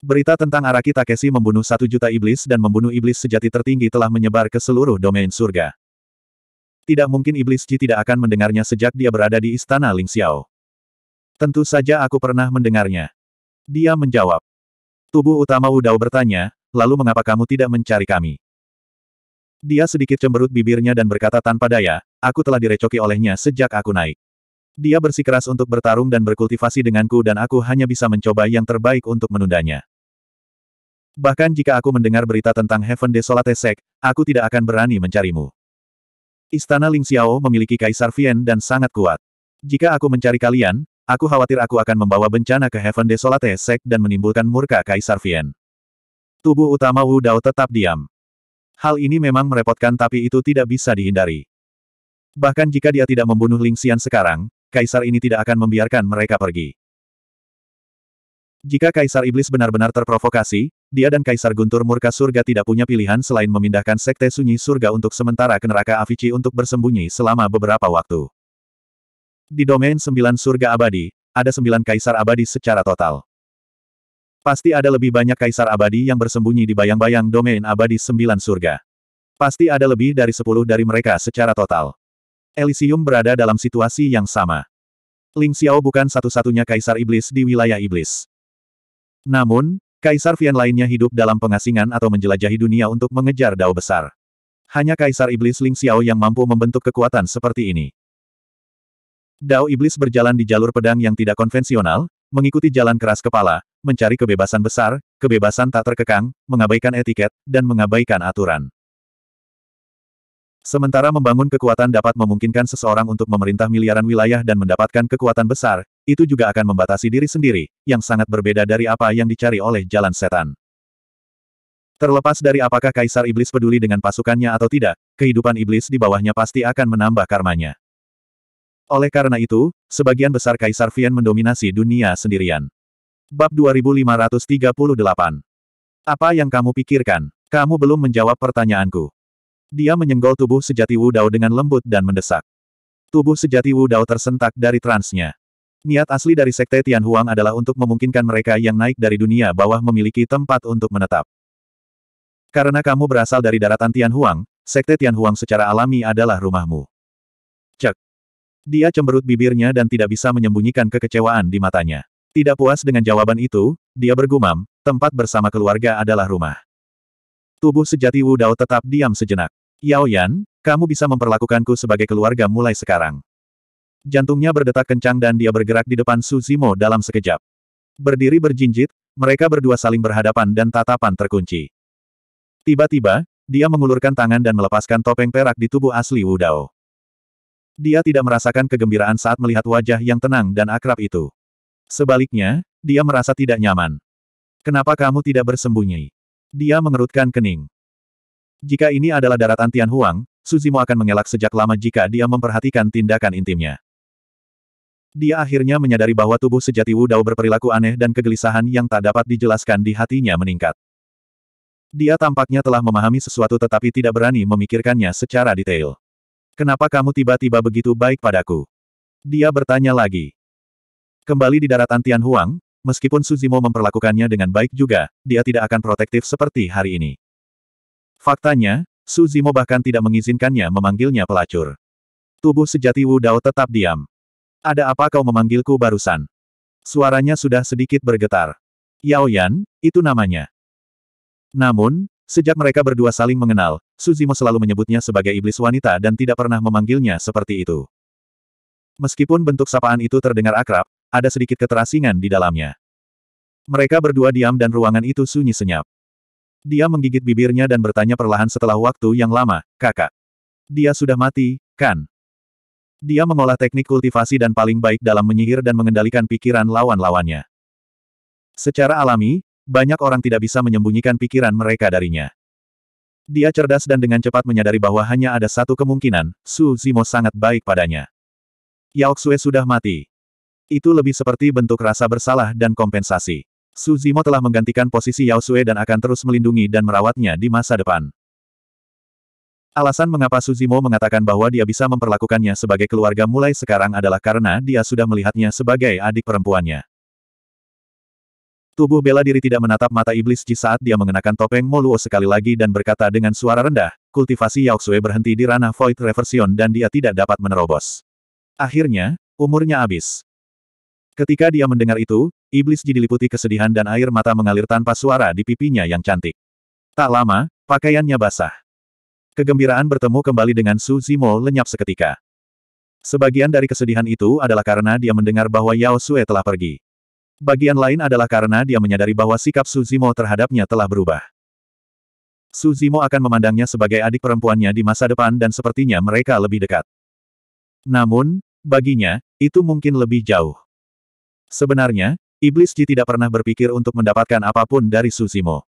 Berita tentang Araki Takeshi membunuh satu juta iblis dan membunuh iblis sejati tertinggi telah menyebar ke seluruh domain surga. Tidak mungkin iblis Ji tidak akan mendengarnya sejak dia berada di Istana Ling Xiao. Tentu saja aku pernah mendengarnya. Dia menjawab, Tubuh utama Dao bertanya, lalu mengapa kamu tidak mencari kami? Dia sedikit cemberut bibirnya dan berkata tanpa daya, aku telah direcoki olehnya sejak aku naik. Dia bersikeras untuk bertarung dan berkultivasi denganku dan aku hanya bisa mencoba yang terbaik untuk menundanya. Bahkan jika aku mendengar berita tentang Heaven Desolate Sect, aku tidak akan berani mencarimu. Istana Ling Xiao memiliki Kaisar Vien dan sangat kuat. Jika aku mencari kalian, Aku khawatir aku akan membawa bencana ke Heaven Desolate Sek dan menimbulkan murka Kaisar Vien. Tubuh utama Wu Dao tetap diam. Hal ini memang merepotkan tapi itu tidak bisa dihindari. Bahkan jika dia tidak membunuh Ling Xian sekarang, Kaisar ini tidak akan membiarkan mereka pergi. Jika Kaisar Iblis benar-benar terprovokasi, dia dan Kaisar Guntur Murka Surga tidak punya pilihan selain memindahkan Sekte Sunyi Surga untuk sementara ke neraka Avici untuk bersembunyi selama beberapa waktu. Di domain sembilan surga abadi, ada sembilan kaisar abadi secara total. Pasti ada lebih banyak kaisar abadi yang bersembunyi di bayang-bayang domain abadi sembilan surga. Pasti ada lebih dari sepuluh dari mereka secara total. Elysium berada dalam situasi yang sama. Ling Xiao bukan satu-satunya kaisar iblis di wilayah iblis. Namun, kaisar Vian lainnya hidup dalam pengasingan atau menjelajahi dunia untuk mengejar dao besar. Hanya kaisar iblis Ling Xiao yang mampu membentuk kekuatan seperti ini. Dao Iblis berjalan di jalur pedang yang tidak konvensional, mengikuti jalan keras kepala, mencari kebebasan besar, kebebasan tak terkekang, mengabaikan etiket, dan mengabaikan aturan. Sementara membangun kekuatan dapat memungkinkan seseorang untuk memerintah miliaran wilayah dan mendapatkan kekuatan besar, itu juga akan membatasi diri sendiri, yang sangat berbeda dari apa yang dicari oleh jalan setan. Terlepas dari apakah Kaisar Iblis peduli dengan pasukannya atau tidak, kehidupan Iblis di bawahnya pasti akan menambah karmanya. Oleh karena itu, sebagian besar Kaisar Vian mendominasi dunia sendirian. Bab 2538 Apa yang kamu pikirkan? Kamu belum menjawab pertanyaanku. Dia menyenggol tubuh sejati Wu Dao dengan lembut dan mendesak. Tubuh sejati Wu Dao tersentak dari transnya. Niat asli dari Sekte Tian Huang adalah untuk memungkinkan mereka yang naik dari dunia bawah memiliki tempat untuk menetap. Karena kamu berasal dari daratan Tian Huang, Sekte Tian Huang secara alami adalah rumahmu. Cek, dia cemberut bibirnya dan tidak bisa menyembunyikan kekecewaan di matanya. Tidak puas dengan jawaban itu, dia bergumam, tempat bersama keluarga adalah rumah. Tubuh sejati Wu Dao tetap diam sejenak. Yao Yan, kamu bisa memperlakukanku sebagai keluarga mulai sekarang. Jantungnya berdetak kencang dan dia bergerak di depan Su Zimo dalam sekejap. Berdiri berjinjit, mereka berdua saling berhadapan dan tatapan terkunci. Tiba-tiba, dia mengulurkan tangan dan melepaskan topeng perak di tubuh asli Wu Dao. Dia tidak merasakan kegembiraan saat melihat wajah yang tenang dan akrab itu. Sebaliknya, dia merasa tidak nyaman. Kenapa kamu tidak bersembunyi? Dia mengerutkan kening. Jika ini adalah daratan Tianhuang, Huang, Suzimo akan mengelak sejak lama jika dia memperhatikan tindakan intimnya. Dia akhirnya menyadari bahwa tubuh sejati Wu Dao berperilaku aneh dan kegelisahan yang tak dapat dijelaskan di hatinya meningkat. Dia tampaknya telah memahami sesuatu tetapi tidak berani memikirkannya secara detail. Kenapa kamu tiba-tiba begitu baik padaku? Dia bertanya lagi. Kembali di daratan Tianhuang, Huang, meskipun Suzimo memperlakukannya dengan baik juga, dia tidak akan protektif seperti hari ini. Faktanya, Suzimo bahkan tidak mengizinkannya memanggilnya pelacur. Tubuh sejati Wu Dao tetap diam. Ada apa kau memanggilku barusan? Suaranya sudah sedikit bergetar. Yao Yan, itu namanya. Namun, Sejak mereka berdua saling mengenal, Suzimo selalu menyebutnya sebagai iblis wanita dan tidak pernah memanggilnya seperti itu. Meskipun bentuk sapaan itu terdengar akrab, ada sedikit keterasingan di dalamnya. Mereka berdua diam dan ruangan itu sunyi senyap. Dia menggigit bibirnya dan bertanya perlahan setelah waktu yang lama, kakak. Dia sudah mati, kan? Dia mengolah teknik kultivasi dan paling baik dalam menyihir dan mengendalikan pikiran lawan-lawannya. Secara alami, banyak orang tidak bisa menyembunyikan pikiran mereka darinya. Dia cerdas dan dengan cepat menyadari bahwa hanya ada satu kemungkinan, Su Zimo sangat baik padanya. Yao Xue sudah mati. Itu lebih seperti bentuk rasa bersalah dan kompensasi. Su Zimo telah menggantikan posisi Yao Xue dan akan terus melindungi dan merawatnya di masa depan. Alasan mengapa Su Zimo mengatakan bahwa dia bisa memperlakukannya sebagai keluarga mulai sekarang adalah karena dia sudah melihatnya sebagai adik perempuannya. Tubuh bela diri tidak menatap mata iblis Ji saat dia mengenakan topeng Moluo sekali lagi dan berkata dengan suara rendah, kultivasi Yao Yaoxue berhenti di ranah Void Reversion dan dia tidak dapat menerobos. Akhirnya, umurnya habis. Ketika dia mendengar itu, iblis Ji diliputi kesedihan dan air mata mengalir tanpa suara di pipinya yang cantik. Tak lama, pakaiannya basah. Kegembiraan bertemu kembali dengan Su Zimo lenyap seketika. Sebagian dari kesedihan itu adalah karena dia mendengar bahwa Yao Xue telah pergi. Bagian lain adalah karena dia menyadari bahwa sikap Suzimo terhadapnya telah berubah. Suzimo akan memandangnya sebagai adik perempuannya di masa depan dan sepertinya mereka lebih dekat. Namun, baginya, itu mungkin lebih jauh. Sebenarnya, Iblis Ji tidak pernah berpikir untuk mendapatkan apapun dari Suzimo.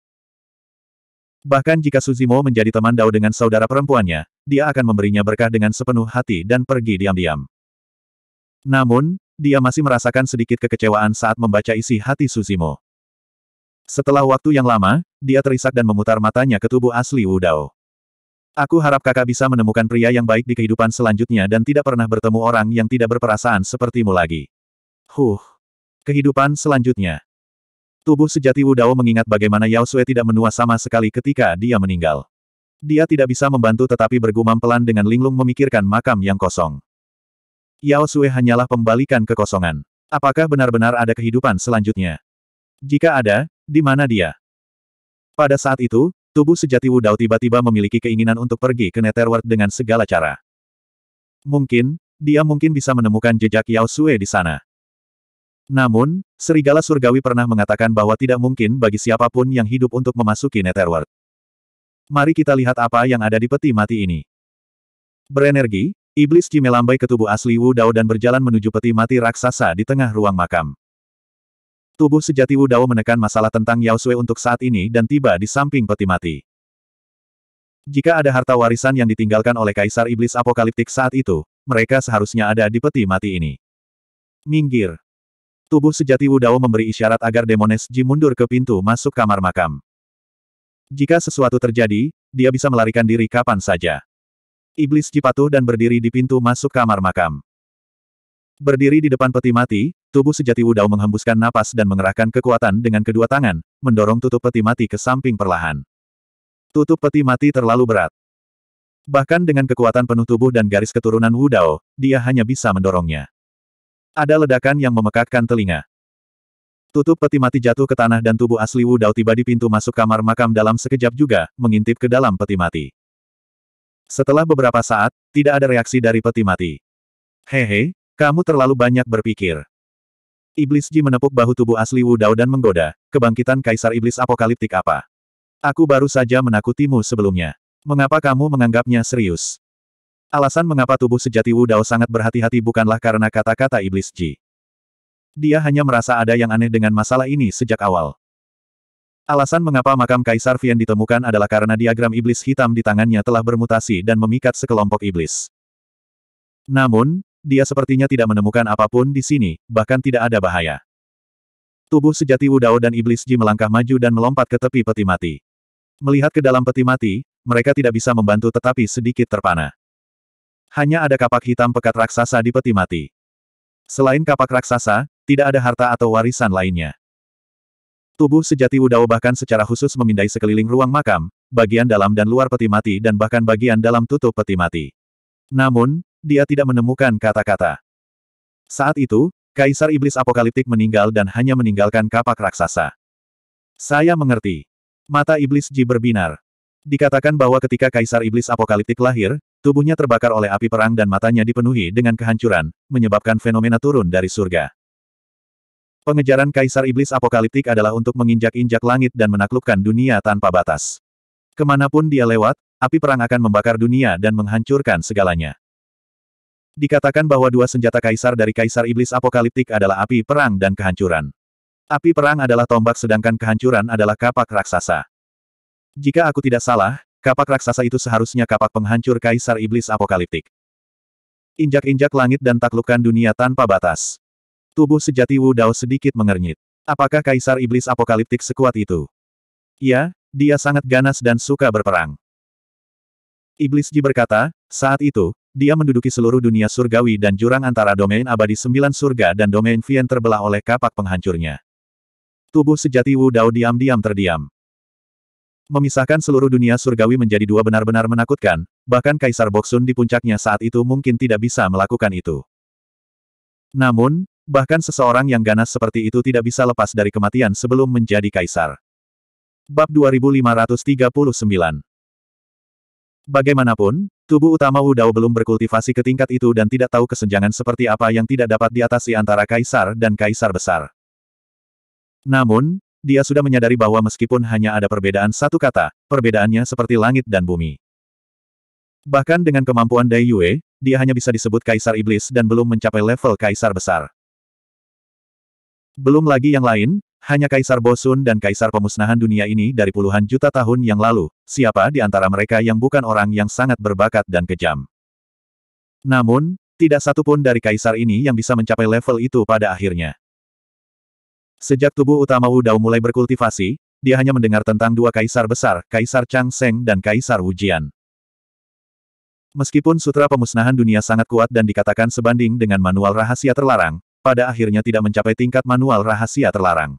Bahkan jika Suzimo menjadi teman Dao dengan saudara perempuannya, dia akan memberinya berkah dengan sepenuh hati dan pergi diam-diam. Namun, dia masih merasakan sedikit kekecewaan saat membaca isi hati Suzimo. Setelah waktu yang lama, dia terisak dan memutar matanya ke tubuh asli Wudao. Aku harap kakak bisa menemukan pria yang baik di kehidupan selanjutnya dan tidak pernah bertemu orang yang tidak berperasaan sepertimu lagi. Huh. Kehidupan selanjutnya. Tubuh sejati Wudao mengingat bagaimana Yao Sui tidak menua sama sekali ketika dia meninggal. Dia tidak bisa membantu tetapi bergumam pelan dengan linglung memikirkan makam yang kosong. Yao Sue hanyalah pembalikan kekosongan. Apakah benar-benar ada kehidupan selanjutnya? Jika ada, di mana dia? Pada saat itu, tubuh sejati Wu Dao tiba-tiba memiliki keinginan untuk pergi ke Netherworld dengan segala cara. Mungkin, dia mungkin bisa menemukan jejak Yao Sue di sana. Namun, Serigala Surgawi pernah mengatakan bahwa tidak mungkin bagi siapapun yang hidup untuk memasuki Netherworld. Mari kita lihat apa yang ada di peti mati ini. Berenergi, Iblis Ji melambai ke tubuh asli Wu Dao dan berjalan menuju peti mati raksasa di tengah ruang makam. Tubuh sejati Wu Dao menekan masalah tentang Yao Sui untuk saat ini dan tiba di samping peti mati. Jika ada harta warisan yang ditinggalkan oleh Kaisar Iblis Apokaliptik saat itu, mereka seharusnya ada di peti mati ini. Minggir. Tubuh sejati Wu Dao memberi isyarat agar Demones Ji mundur ke pintu masuk kamar makam. Jika sesuatu terjadi, dia bisa melarikan diri kapan saja. Iblis Cipatuh dan berdiri di pintu masuk kamar makam. Berdiri di depan peti mati, tubuh sejati Wudao menghembuskan napas dan mengerahkan kekuatan dengan kedua tangan, mendorong tutup peti mati ke samping perlahan. Tutup peti mati terlalu berat. Bahkan dengan kekuatan penuh tubuh dan garis keturunan Wudao, dia hanya bisa mendorongnya. Ada ledakan yang memekakkan telinga. Tutup peti mati jatuh ke tanah dan tubuh asli Wudao tiba di pintu masuk kamar makam dalam sekejap juga, mengintip ke dalam peti mati. Setelah beberapa saat, tidak ada reaksi dari peti mati. Hehe, kamu terlalu banyak berpikir. Iblis Ji menepuk bahu tubuh asli Wu Dao dan menggoda, kebangkitan Kaisar Iblis Apokaliptik apa? Aku baru saja menakutimu sebelumnya. Mengapa kamu menganggapnya serius? Alasan mengapa tubuh sejati Wu Dao sangat berhati-hati bukanlah karena kata-kata Iblis Ji. Dia hanya merasa ada yang aneh dengan masalah ini sejak awal. Alasan mengapa makam Kaisar Vian ditemukan adalah karena diagram iblis hitam di tangannya telah bermutasi dan memikat sekelompok iblis. Namun, dia sepertinya tidak menemukan apapun di sini, bahkan tidak ada bahaya. Tubuh sejati Wudao dan Iblis Ji melangkah maju dan melompat ke tepi peti mati. Melihat ke dalam peti mati, mereka tidak bisa membantu tetapi sedikit terpana. Hanya ada kapak hitam pekat raksasa di peti mati. Selain kapak raksasa, tidak ada harta atau warisan lainnya. Tubuh sejati Wudao bahkan secara khusus memindai sekeliling ruang makam, bagian dalam dan luar peti mati dan bahkan bagian dalam tutup peti mati. Namun, dia tidak menemukan kata-kata. Saat itu, Kaisar Iblis Apokaliptik meninggal dan hanya meninggalkan kapak raksasa. Saya mengerti. Mata Iblis Ji berbinar. Dikatakan bahwa ketika Kaisar Iblis Apokaliptik lahir, tubuhnya terbakar oleh api perang dan matanya dipenuhi dengan kehancuran, menyebabkan fenomena turun dari surga. Pengejaran Kaisar Iblis Apokaliptik adalah untuk menginjak-injak langit dan menaklukkan dunia tanpa batas. Kemanapun dia lewat, api perang akan membakar dunia dan menghancurkan segalanya. Dikatakan bahwa dua senjata kaisar dari Kaisar Iblis Apokaliptik adalah api perang dan kehancuran. Api perang adalah tombak sedangkan kehancuran adalah kapak raksasa. Jika aku tidak salah, kapak raksasa itu seharusnya kapak penghancur Kaisar Iblis Apokaliptik. Injak-injak langit dan taklukkan dunia tanpa batas. Tubuh sejati Wu Dao sedikit mengernyit. Apakah Kaisar Iblis Apokaliptik sekuat itu? Ya, dia sangat ganas dan suka berperang. Iblis Ji berkata, saat itu, dia menduduki seluruh dunia surgawi dan jurang antara domain abadi sembilan surga dan domain Vien terbelah oleh kapak penghancurnya. Tubuh sejati Wu Dao diam-diam terdiam. Memisahkan seluruh dunia surgawi menjadi dua benar-benar menakutkan, bahkan Kaisar Boksun di puncaknya saat itu mungkin tidak bisa melakukan itu. Namun, Bahkan seseorang yang ganas seperti itu tidak bisa lepas dari kematian sebelum menjadi kaisar. Bab 2539 Bagaimanapun, tubuh utama Wu Dao belum berkultivasi ke tingkat itu dan tidak tahu kesenjangan seperti apa yang tidak dapat diatasi antara kaisar dan kaisar besar. Namun, dia sudah menyadari bahwa meskipun hanya ada perbedaan satu kata, perbedaannya seperti langit dan bumi. Bahkan dengan kemampuan Dai Yue, dia hanya bisa disebut kaisar iblis dan belum mencapai level kaisar besar. Belum lagi yang lain, hanya Kaisar Bosun dan Kaisar Pemusnahan Dunia ini dari puluhan juta tahun yang lalu, siapa di antara mereka yang bukan orang yang sangat berbakat dan kejam. Namun, tidak satupun dari Kaisar ini yang bisa mencapai level itu pada akhirnya. Sejak tubuh utama Wudao mulai berkultivasi, dia hanya mendengar tentang dua kaisar besar, Kaisar Chang Sheng dan Kaisar Wu Jian. Meskipun sutra pemusnahan dunia sangat kuat dan dikatakan sebanding dengan manual rahasia terlarang, pada akhirnya tidak mencapai tingkat manual rahasia terlarang.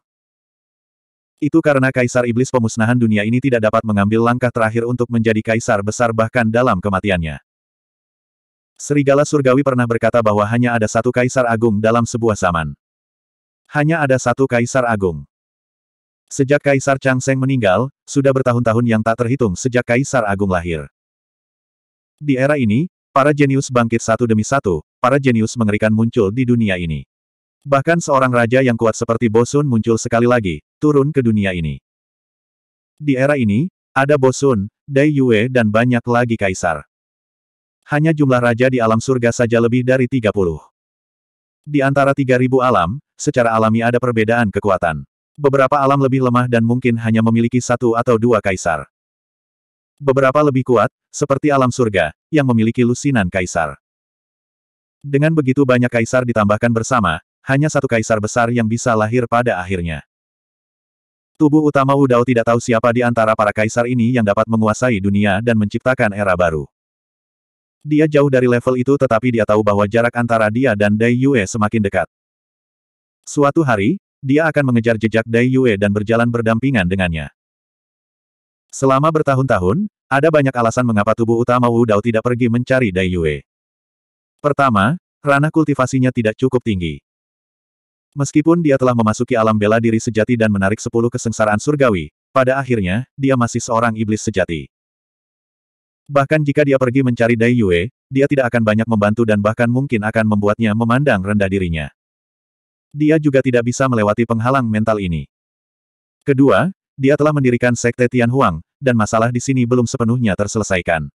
Itu karena Kaisar Iblis Pemusnahan Dunia ini tidak dapat mengambil langkah terakhir untuk menjadi Kaisar Besar bahkan dalam kematiannya. Serigala Surgawi pernah berkata bahwa hanya ada satu Kaisar Agung dalam sebuah zaman. Hanya ada satu Kaisar Agung. Sejak Kaisar Chang Seng meninggal, sudah bertahun-tahun yang tak terhitung sejak Kaisar Agung lahir. Di era ini, para jenius bangkit satu demi satu, para jenius mengerikan muncul di dunia ini. Bahkan seorang raja yang kuat seperti Bosun muncul sekali lagi, turun ke dunia ini. Di era ini, ada Bosun, Dai Yue dan banyak lagi kaisar. Hanya jumlah raja di alam surga saja lebih dari 30. Di antara 3000 alam, secara alami ada perbedaan kekuatan. Beberapa alam lebih lemah dan mungkin hanya memiliki satu atau dua kaisar. Beberapa lebih kuat, seperti alam surga, yang memiliki lusinan kaisar. Dengan begitu banyak kaisar ditambahkan bersama, hanya satu kaisar besar yang bisa lahir pada akhirnya. Tubuh utama Wudao tidak tahu siapa di antara para kaisar ini yang dapat menguasai dunia dan menciptakan era baru. Dia jauh dari level itu tetapi dia tahu bahwa jarak antara dia dan Dai Yue semakin dekat. Suatu hari, dia akan mengejar jejak Dai Yue dan berjalan berdampingan dengannya. Selama bertahun-tahun, ada banyak alasan mengapa tubuh utama Wu Dao tidak pergi mencari Dai Yue. Pertama, ranah kultivasinya tidak cukup tinggi. Meskipun dia telah memasuki alam bela diri sejati dan menarik sepuluh kesengsaraan surgawi, pada akhirnya, dia masih seorang iblis sejati. Bahkan jika dia pergi mencari Dai Yue, dia tidak akan banyak membantu dan bahkan mungkin akan membuatnya memandang rendah dirinya. Dia juga tidak bisa melewati penghalang mental ini. Kedua, dia telah mendirikan Sekte Tian Huang, dan masalah di sini belum sepenuhnya terselesaikan.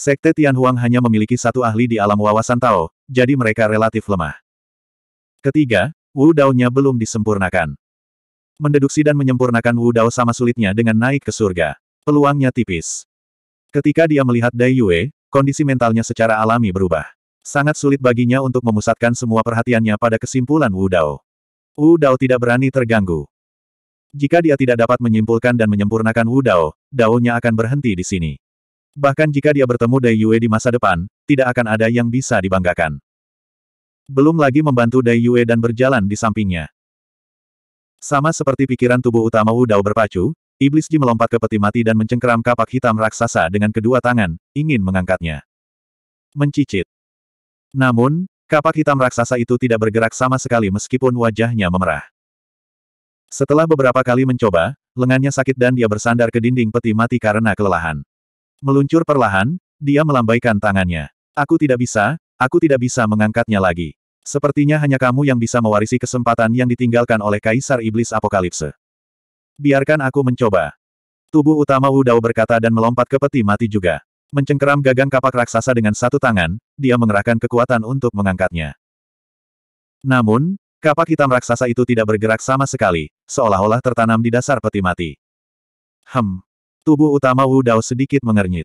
Sekte Tianhuang hanya memiliki satu ahli di alam wawasan Tao, jadi mereka relatif lemah. Ketiga, Wu Dao-nya belum disempurnakan. Mendeduksi dan menyempurnakan Wu Dao sama sulitnya dengan naik ke surga. Peluangnya tipis. Ketika dia melihat Dai Yue, kondisi mentalnya secara alami berubah. Sangat sulit baginya untuk memusatkan semua perhatiannya pada kesimpulan Wu Dao. Wu Dao tidak berani terganggu. Jika dia tidak dapat menyimpulkan dan menyempurnakan Wu Dao, Dao-nya akan berhenti di sini. Bahkan jika dia bertemu Dai Yue di masa depan, tidak akan ada yang bisa dibanggakan. Belum lagi membantu Dai Yue dan berjalan di sampingnya. Sama seperti pikiran tubuh utama Wu Dao berpacu, Iblis Ji melompat ke peti mati dan mencengkeram kapak hitam raksasa dengan kedua tangan, ingin mengangkatnya. Mencicit. Namun, kapak hitam raksasa itu tidak bergerak sama sekali meskipun wajahnya memerah. Setelah beberapa kali mencoba, lengannya sakit dan dia bersandar ke dinding peti mati karena kelelahan. Meluncur perlahan, dia melambaikan tangannya. Aku tidak bisa, aku tidak bisa mengangkatnya lagi. Sepertinya hanya kamu yang bisa mewarisi kesempatan yang ditinggalkan oleh Kaisar Iblis Apokalipse. Biarkan aku mencoba. Tubuh utama Wu Dao berkata dan melompat ke peti mati juga. Mencengkeram gagang kapak raksasa dengan satu tangan, dia mengerahkan kekuatan untuk mengangkatnya. Namun, kapak hitam raksasa itu tidak bergerak sama sekali, seolah-olah tertanam di dasar peti mati. Hem, Tubuh utama Wu Dao sedikit mengernyit.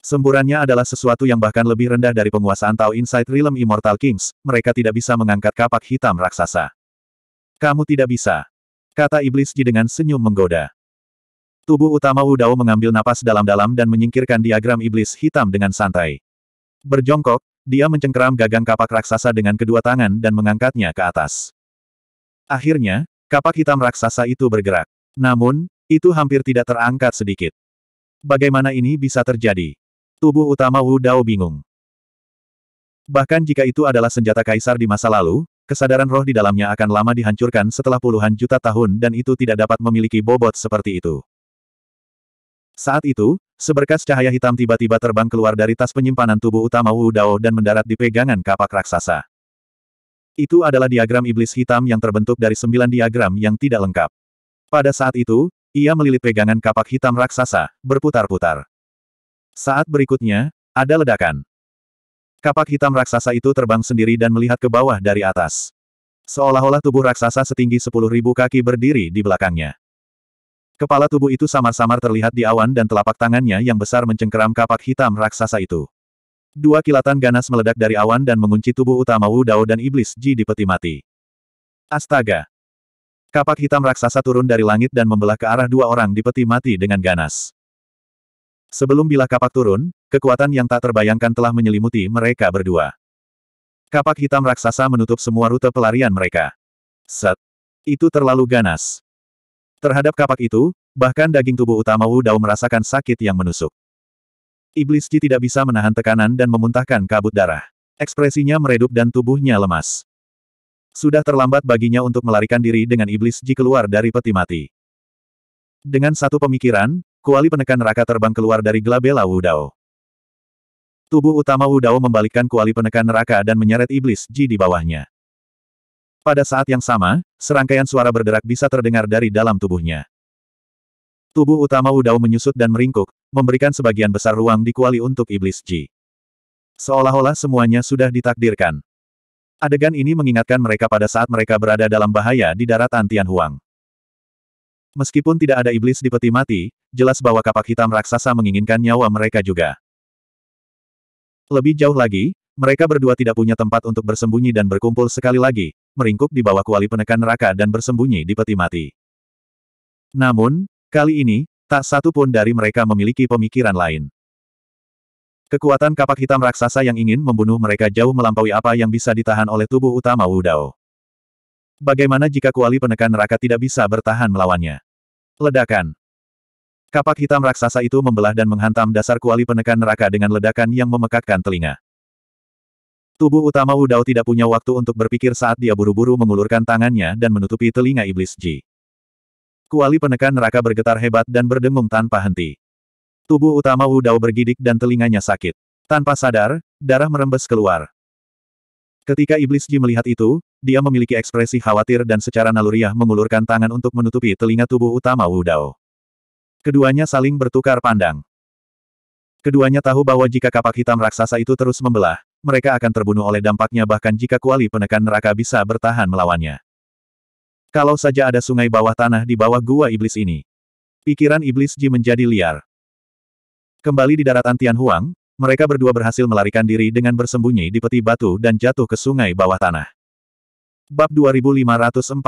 Semburannya adalah sesuatu yang bahkan lebih rendah dari penguasaan Tao Inside Realm Immortal Kings, mereka tidak bisa mengangkat kapak hitam raksasa. Kamu tidak bisa. Kata Iblis Ji dengan senyum menggoda. Tubuh utama Wu Dao mengambil napas dalam-dalam dan menyingkirkan diagram Iblis Hitam dengan santai. Berjongkok, dia mencengkeram gagang kapak raksasa dengan kedua tangan dan mengangkatnya ke atas. Akhirnya, kapak hitam raksasa itu bergerak. Namun, itu hampir tidak terangkat sedikit. Bagaimana ini bisa terjadi? Tubuh utama Wu Dao bingung. Bahkan jika itu adalah senjata kaisar di masa lalu, kesadaran roh di dalamnya akan lama dihancurkan setelah puluhan juta tahun dan itu tidak dapat memiliki bobot seperti itu. Saat itu, seberkas cahaya hitam tiba-tiba terbang keluar dari tas penyimpanan tubuh utama Wu Dao dan mendarat di pegangan kapak raksasa. Itu adalah diagram iblis hitam yang terbentuk dari sembilan diagram yang tidak lengkap. Pada saat itu, ia melilit pegangan kapak hitam raksasa, berputar-putar. Saat berikutnya, ada ledakan. Kapak hitam raksasa itu terbang sendiri dan melihat ke bawah dari atas. Seolah-olah tubuh raksasa setinggi 10.000 kaki berdiri di belakangnya. Kepala tubuh itu samar-samar terlihat di awan dan telapak tangannya yang besar mencengkeram kapak hitam raksasa itu. Dua kilatan ganas meledak dari awan dan mengunci tubuh utama Wu Dao dan Iblis Ji di peti mati. Astaga! Kapak hitam raksasa turun dari langit dan membelah ke arah dua orang di peti mati dengan ganas. Sebelum bilah kapak turun, kekuatan yang tak terbayangkan telah menyelimuti mereka berdua. Kapak hitam raksasa menutup semua rute pelarian mereka. Set. Itu terlalu ganas. Terhadap kapak itu, bahkan daging tubuh utama Wu Dao merasakan sakit yang menusuk. Iblis Ji tidak bisa menahan tekanan dan memuntahkan kabut darah. Ekspresinya meredup dan tubuhnya lemas. Sudah terlambat baginya untuk melarikan diri dengan iblis Ji keluar dari peti mati. Dengan satu pemikiran, kuali penekan neraka terbang keluar dari gelabela Wudao. Tubuh utama Wudao membalikkan kuali penekan neraka dan menyeret iblis Ji di bawahnya. Pada saat yang sama, serangkaian suara berderak bisa terdengar dari dalam tubuhnya. Tubuh utama Wudao menyusut dan meringkuk, memberikan sebagian besar ruang di kuali untuk iblis Ji. Seolah-olah semuanya sudah ditakdirkan. Adegan ini mengingatkan mereka pada saat mereka berada dalam bahaya di daratan Tianhuang. Meskipun tidak ada iblis di peti mati, jelas bahwa kapak hitam raksasa menginginkan nyawa mereka juga. Lebih jauh lagi, mereka berdua tidak punya tempat untuk bersembunyi dan berkumpul sekali lagi, meringkuk di bawah kuali penekan neraka dan bersembunyi di peti mati. Namun, kali ini, tak satu pun dari mereka memiliki pemikiran lain. Kekuatan kapak hitam raksasa yang ingin membunuh mereka jauh melampaui apa yang bisa ditahan oleh tubuh utama Wudao. Bagaimana jika kuali penekan neraka tidak bisa bertahan melawannya? Ledakan. Kapak hitam raksasa itu membelah dan menghantam dasar kuali penekan neraka dengan ledakan yang memekakkan telinga. Tubuh utama Wudao tidak punya waktu untuk berpikir saat dia buru-buru mengulurkan tangannya dan menutupi telinga iblis Ji. Kuali penekan neraka bergetar hebat dan berdengung tanpa henti. Tubuh utama Wu Dao bergidik dan telinganya sakit. Tanpa sadar, darah merembes keluar. Ketika Iblis Ji melihat itu, dia memiliki ekspresi khawatir dan secara naluriah mengulurkan tangan untuk menutupi telinga tubuh utama Wu Dao. Keduanya saling bertukar pandang. Keduanya tahu bahwa jika kapak hitam raksasa itu terus membelah, mereka akan terbunuh oleh dampaknya bahkan jika kuali penekan neraka bisa bertahan melawannya. Kalau saja ada sungai bawah tanah di bawah gua iblis ini. Pikiran iblis Ji menjadi liar. Kembali di daratan Tianhuang, mereka berdua berhasil melarikan diri dengan bersembunyi di peti batu dan jatuh ke sungai bawah tanah. Bab 2540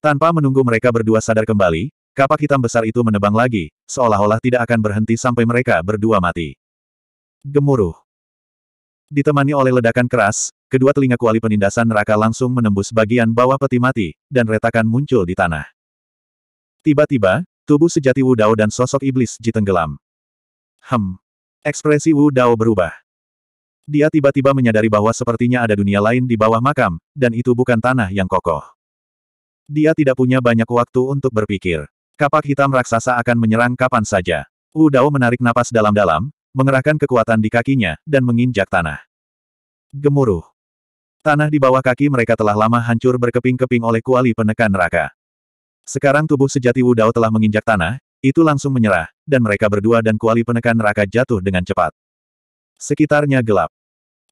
Tanpa menunggu mereka berdua sadar kembali, kapak hitam besar itu menebang lagi, seolah-olah tidak akan berhenti sampai mereka berdua mati. Gemuruh. Ditemani oleh ledakan keras, kedua telinga kuali penindasan neraka langsung menembus bagian bawah peti mati, dan retakan muncul di tanah. Tiba-tiba, Tubuh sejati Wu Dao dan sosok iblis Ji tenggelam. Hem. Ekspresi Wu Dao berubah. Dia tiba-tiba menyadari bahwa sepertinya ada dunia lain di bawah makam, dan itu bukan tanah yang kokoh. Dia tidak punya banyak waktu untuk berpikir. Kapak hitam raksasa akan menyerang kapan saja. Wu Dao menarik napas dalam-dalam, mengerahkan kekuatan di kakinya, dan menginjak tanah. Gemuruh. Tanah di bawah kaki mereka telah lama hancur berkeping-keping oleh kuali penekan neraka. Sekarang tubuh sejati Wudao telah menginjak tanah, itu langsung menyerah, dan mereka berdua dan kuali penekan neraka jatuh dengan cepat. Sekitarnya gelap.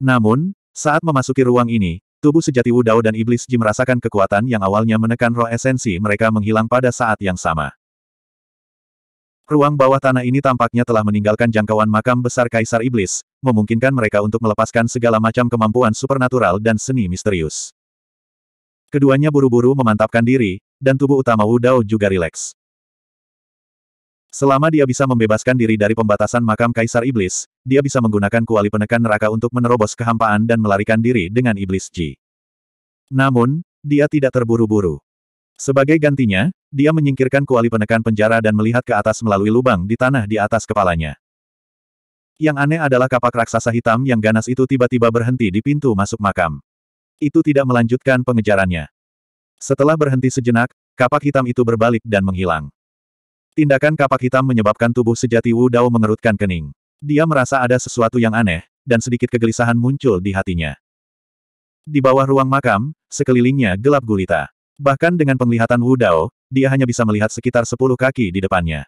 Namun, saat memasuki ruang ini, tubuh sejati Wudao dan Iblis Ji merasakan kekuatan yang awalnya menekan roh esensi mereka menghilang pada saat yang sama. Ruang bawah tanah ini tampaknya telah meninggalkan jangkauan makam besar Kaisar Iblis, memungkinkan mereka untuk melepaskan segala macam kemampuan supernatural dan seni misterius. Keduanya buru-buru memantapkan diri, dan tubuh utama Wu Dao juga rileks. Selama dia bisa membebaskan diri dari pembatasan makam Kaisar Iblis, dia bisa menggunakan kuali penekan neraka untuk menerobos kehampaan dan melarikan diri dengan Iblis Ji. Namun, dia tidak terburu-buru. Sebagai gantinya, dia menyingkirkan kuali penekan penjara dan melihat ke atas melalui lubang di tanah di atas kepalanya. Yang aneh adalah kapak raksasa hitam yang ganas itu tiba-tiba berhenti di pintu masuk makam. Itu tidak melanjutkan pengejarannya. Setelah berhenti sejenak, kapak hitam itu berbalik dan menghilang. Tindakan kapak hitam menyebabkan tubuh sejati Wu Dao mengerutkan kening. Dia merasa ada sesuatu yang aneh, dan sedikit kegelisahan muncul di hatinya. Di bawah ruang makam, sekelilingnya gelap gulita. Bahkan dengan penglihatan Wu Dao, dia hanya bisa melihat sekitar sepuluh kaki di depannya.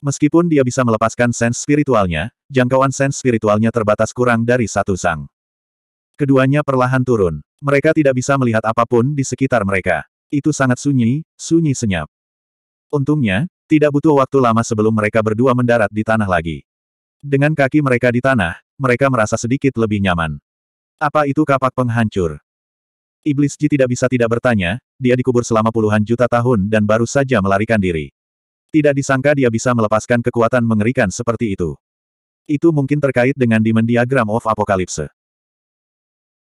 Meskipun dia bisa melepaskan sens spiritualnya, jangkauan sens spiritualnya terbatas kurang dari satu sang. Keduanya perlahan turun. Mereka tidak bisa melihat apapun di sekitar mereka. Itu sangat sunyi, sunyi senyap. Untungnya, tidak butuh waktu lama sebelum mereka berdua mendarat di tanah lagi. Dengan kaki mereka di tanah, mereka merasa sedikit lebih nyaman. Apa itu kapak penghancur? Iblis Ji tidak bisa tidak bertanya, dia dikubur selama puluhan juta tahun dan baru saja melarikan diri. Tidak disangka dia bisa melepaskan kekuatan mengerikan seperti itu. Itu mungkin terkait dengan Demon diagram of apokalipse.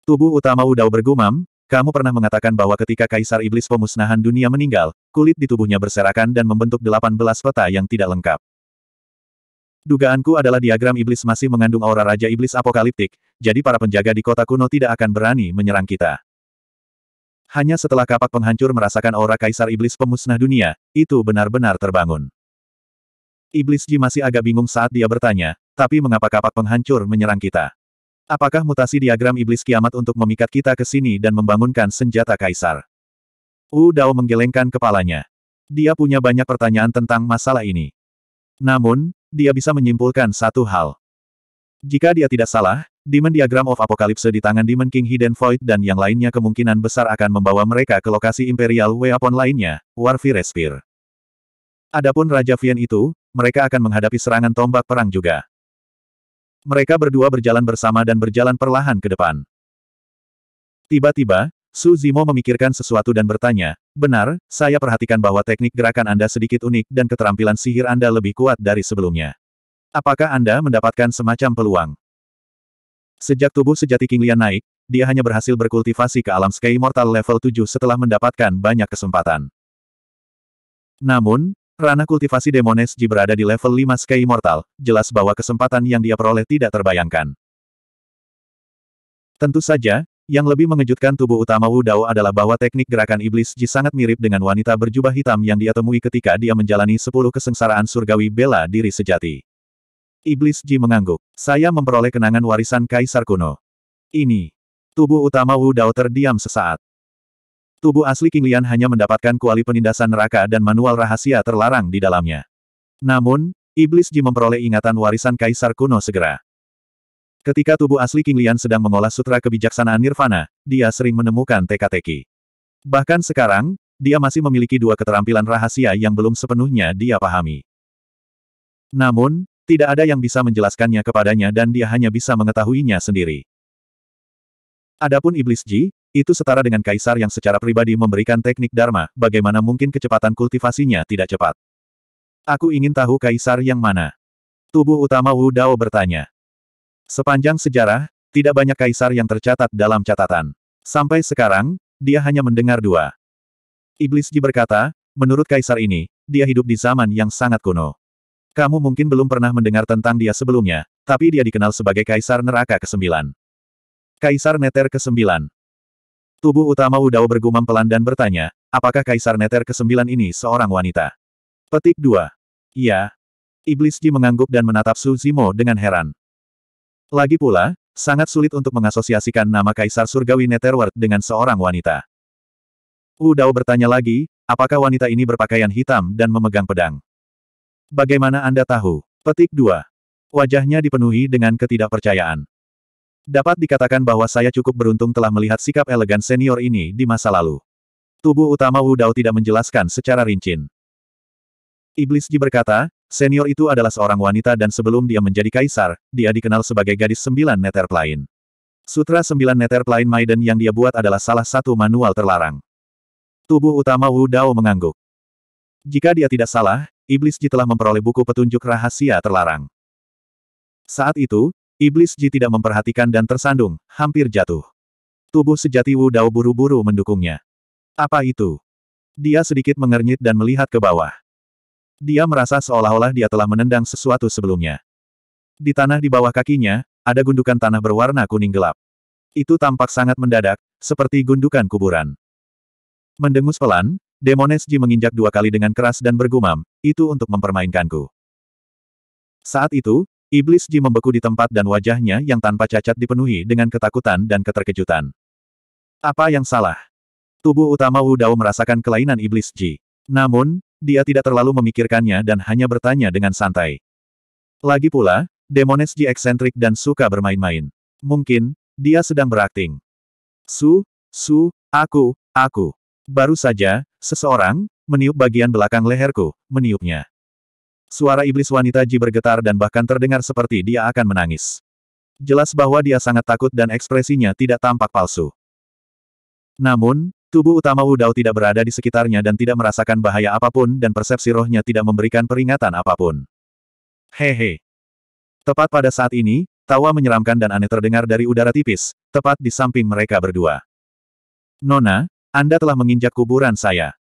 Tubuh utama Udao bergumam, kamu pernah mengatakan bahwa ketika Kaisar Iblis pemusnahan dunia meninggal, kulit di tubuhnya berserakan dan membentuk 18 peta yang tidak lengkap. Dugaanku adalah diagram iblis masih mengandung aura Raja Iblis Apokaliptik, jadi para penjaga di kota kuno tidak akan berani menyerang kita. Hanya setelah kapak penghancur merasakan aura Kaisar Iblis pemusnah dunia, itu benar-benar terbangun. Iblis Ji masih agak bingung saat dia bertanya, tapi mengapa kapak penghancur menyerang kita? Apakah mutasi diagram iblis kiamat untuk memikat kita ke sini dan membangunkan senjata kaisar? U Dao menggelengkan kepalanya. Dia punya banyak pertanyaan tentang masalah ini. Namun, dia bisa menyimpulkan satu hal. Jika dia tidak salah, Demon Diagram of Apocalypse di tangan Demon King Hidden Void dan yang lainnya kemungkinan besar akan membawa mereka ke lokasi Imperial Weapon lainnya, Warfi Respire. Adapun Raja Vian itu, mereka akan menghadapi serangan tombak perang juga. Mereka berdua berjalan bersama dan berjalan perlahan ke depan. Tiba-tiba, Su Zimo memikirkan sesuatu dan bertanya, benar, saya perhatikan bahwa teknik gerakan Anda sedikit unik dan keterampilan sihir Anda lebih kuat dari sebelumnya. Apakah Anda mendapatkan semacam peluang? Sejak tubuh sejati King Lian naik, dia hanya berhasil berkultivasi ke alam Sky Immortal level 7 setelah mendapatkan banyak kesempatan. Namun, Ranah kultivasi Demones Ji berada di level 5 Sky Immortal, jelas bahwa kesempatan yang dia peroleh tidak terbayangkan. Tentu saja, yang lebih mengejutkan tubuh utama Wu Dao adalah bahwa teknik gerakan iblis Ji sangat mirip dengan wanita berjubah hitam yang dia temui ketika dia menjalani sepuluh kesengsaraan surgawi bela diri sejati. Iblis Ji mengangguk. Saya memperoleh kenangan warisan Kaisar kuno. Ini. Tubuh utama Wu Dao terdiam sesaat. Tubuh asli King Lian hanya mendapatkan kuali penindasan neraka dan manual rahasia terlarang di dalamnya. Namun, Iblis Ji memperoleh ingatan warisan Kaisar kuno segera. Ketika tubuh asli King Lian sedang mengolah sutra kebijaksanaan Nirvana, dia sering menemukan teka-teki. Bahkan sekarang, dia masih memiliki dua keterampilan rahasia yang belum sepenuhnya dia pahami. Namun, tidak ada yang bisa menjelaskannya kepadanya dan dia hanya bisa mengetahuinya sendiri. Adapun Iblis Ji, itu setara dengan kaisar yang secara pribadi memberikan teknik Dharma, bagaimana mungkin kecepatan kultivasinya tidak cepat. Aku ingin tahu kaisar yang mana. Tubuh utama Wu Dao bertanya. Sepanjang sejarah, tidak banyak kaisar yang tercatat dalam catatan. Sampai sekarang, dia hanya mendengar dua. Iblis Ji berkata, menurut kaisar ini, dia hidup di zaman yang sangat kuno. Kamu mungkin belum pernah mendengar tentang dia sebelumnya, tapi dia dikenal sebagai Kaisar Neraka ke-9. Kaisar Neter ke-9. Tubuh utama Udao bergumam pelan dan bertanya, apakah Kaisar Neter ke-9 ini seorang wanita? Petik 2. Iya. Iblis Ji mengangguk dan menatap Su Zimo dengan heran. Lagi pula, sangat sulit untuk mengasosiasikan nama Kaisar Surgawi Neterward dengan seorang wanita. Udao bertanya lagi, apakah wanita ini berpakaian hitam dan memegang pedang? Bagaimana Anda tahu? Petik 2. Wajahnya dipenuhi dengan ketidakpercayaan. Dapat dikatakan bahwa saya cukup beruntung telah melihat sikap elegan senior ini di masa lalu. Tubuh utama Wu Dao tidak menjelaskan secara rinci. Iblis Ji berkata, senior itu adalah seorang wanita dan sebelum dia menjadi kaisar, dia dikenal sebagai gadis sembilan neter plain. Sutra sembilan neter plain Maiden yang dia buat adalah salah satu manual terlarang. Tubuh utama Wu Dao mengangguk. Jika dia tidak salah, Iblis Ji telah memperoleh buku petunjuk rahasia terlarang. Saat itu, Iblis Ji tidak memperhatikan dan tersandung, hampir jatuh. Tubuh sejati Wu Dao buru-buru mendukungnya. Apa itu? Dia sedikit mengernyit dan melihat ke bawah. Dia merasa seolah-olah dia telah menendang sesuatu sebelumnya. Di tanah di bawah kakinya, ada gundukan tanah berwarna kuning gelap. Itu tampak sangat mendadak, seperti gundukan kuburan. Mendengus pelan, Demones Ji menginjak dua kali dengan keras dan bergumam, itu untuk mempermainkanku. Saat itu, Iblis Ji membeku di tempat dan wajahnya yang tanpa cacat dipenuhi dengan ketakutan dan keterkejutan. Apa yang salah? Tubuh utama Wu Dao merasakan kelainan Iblis Ji. Namun, dia tidak terlalu memikirkannya dan hanya bertanya dengan santai. Lagi pula, Demones Ji eksentrik dan suka bermain-main. Mungkin, dia sedang berakting. Su, su, aku, aku. Baru saja, seseorang, meniup bagian belakang leherku, meniupnya. Suara iblis wanita Ji bergetar dan bahkan terdengar seperti dia akan menangis. Jelas bahwa dia sangat takut dan ekspresinya tidak tampak palsu. Namun, tubuh utama Wu Dao tidak berada di sekitarnya dan tidak merasakan bahaya apapun dan persepsi rohnya tidak memberikan peringatan apapun. Hehe. Tepat pada saat ini, tawa menyeramkan dan aneh terdengar dari udara tipis, tepat di samping mereka berdua. Nona, Anda telah menginjak kuburan saya.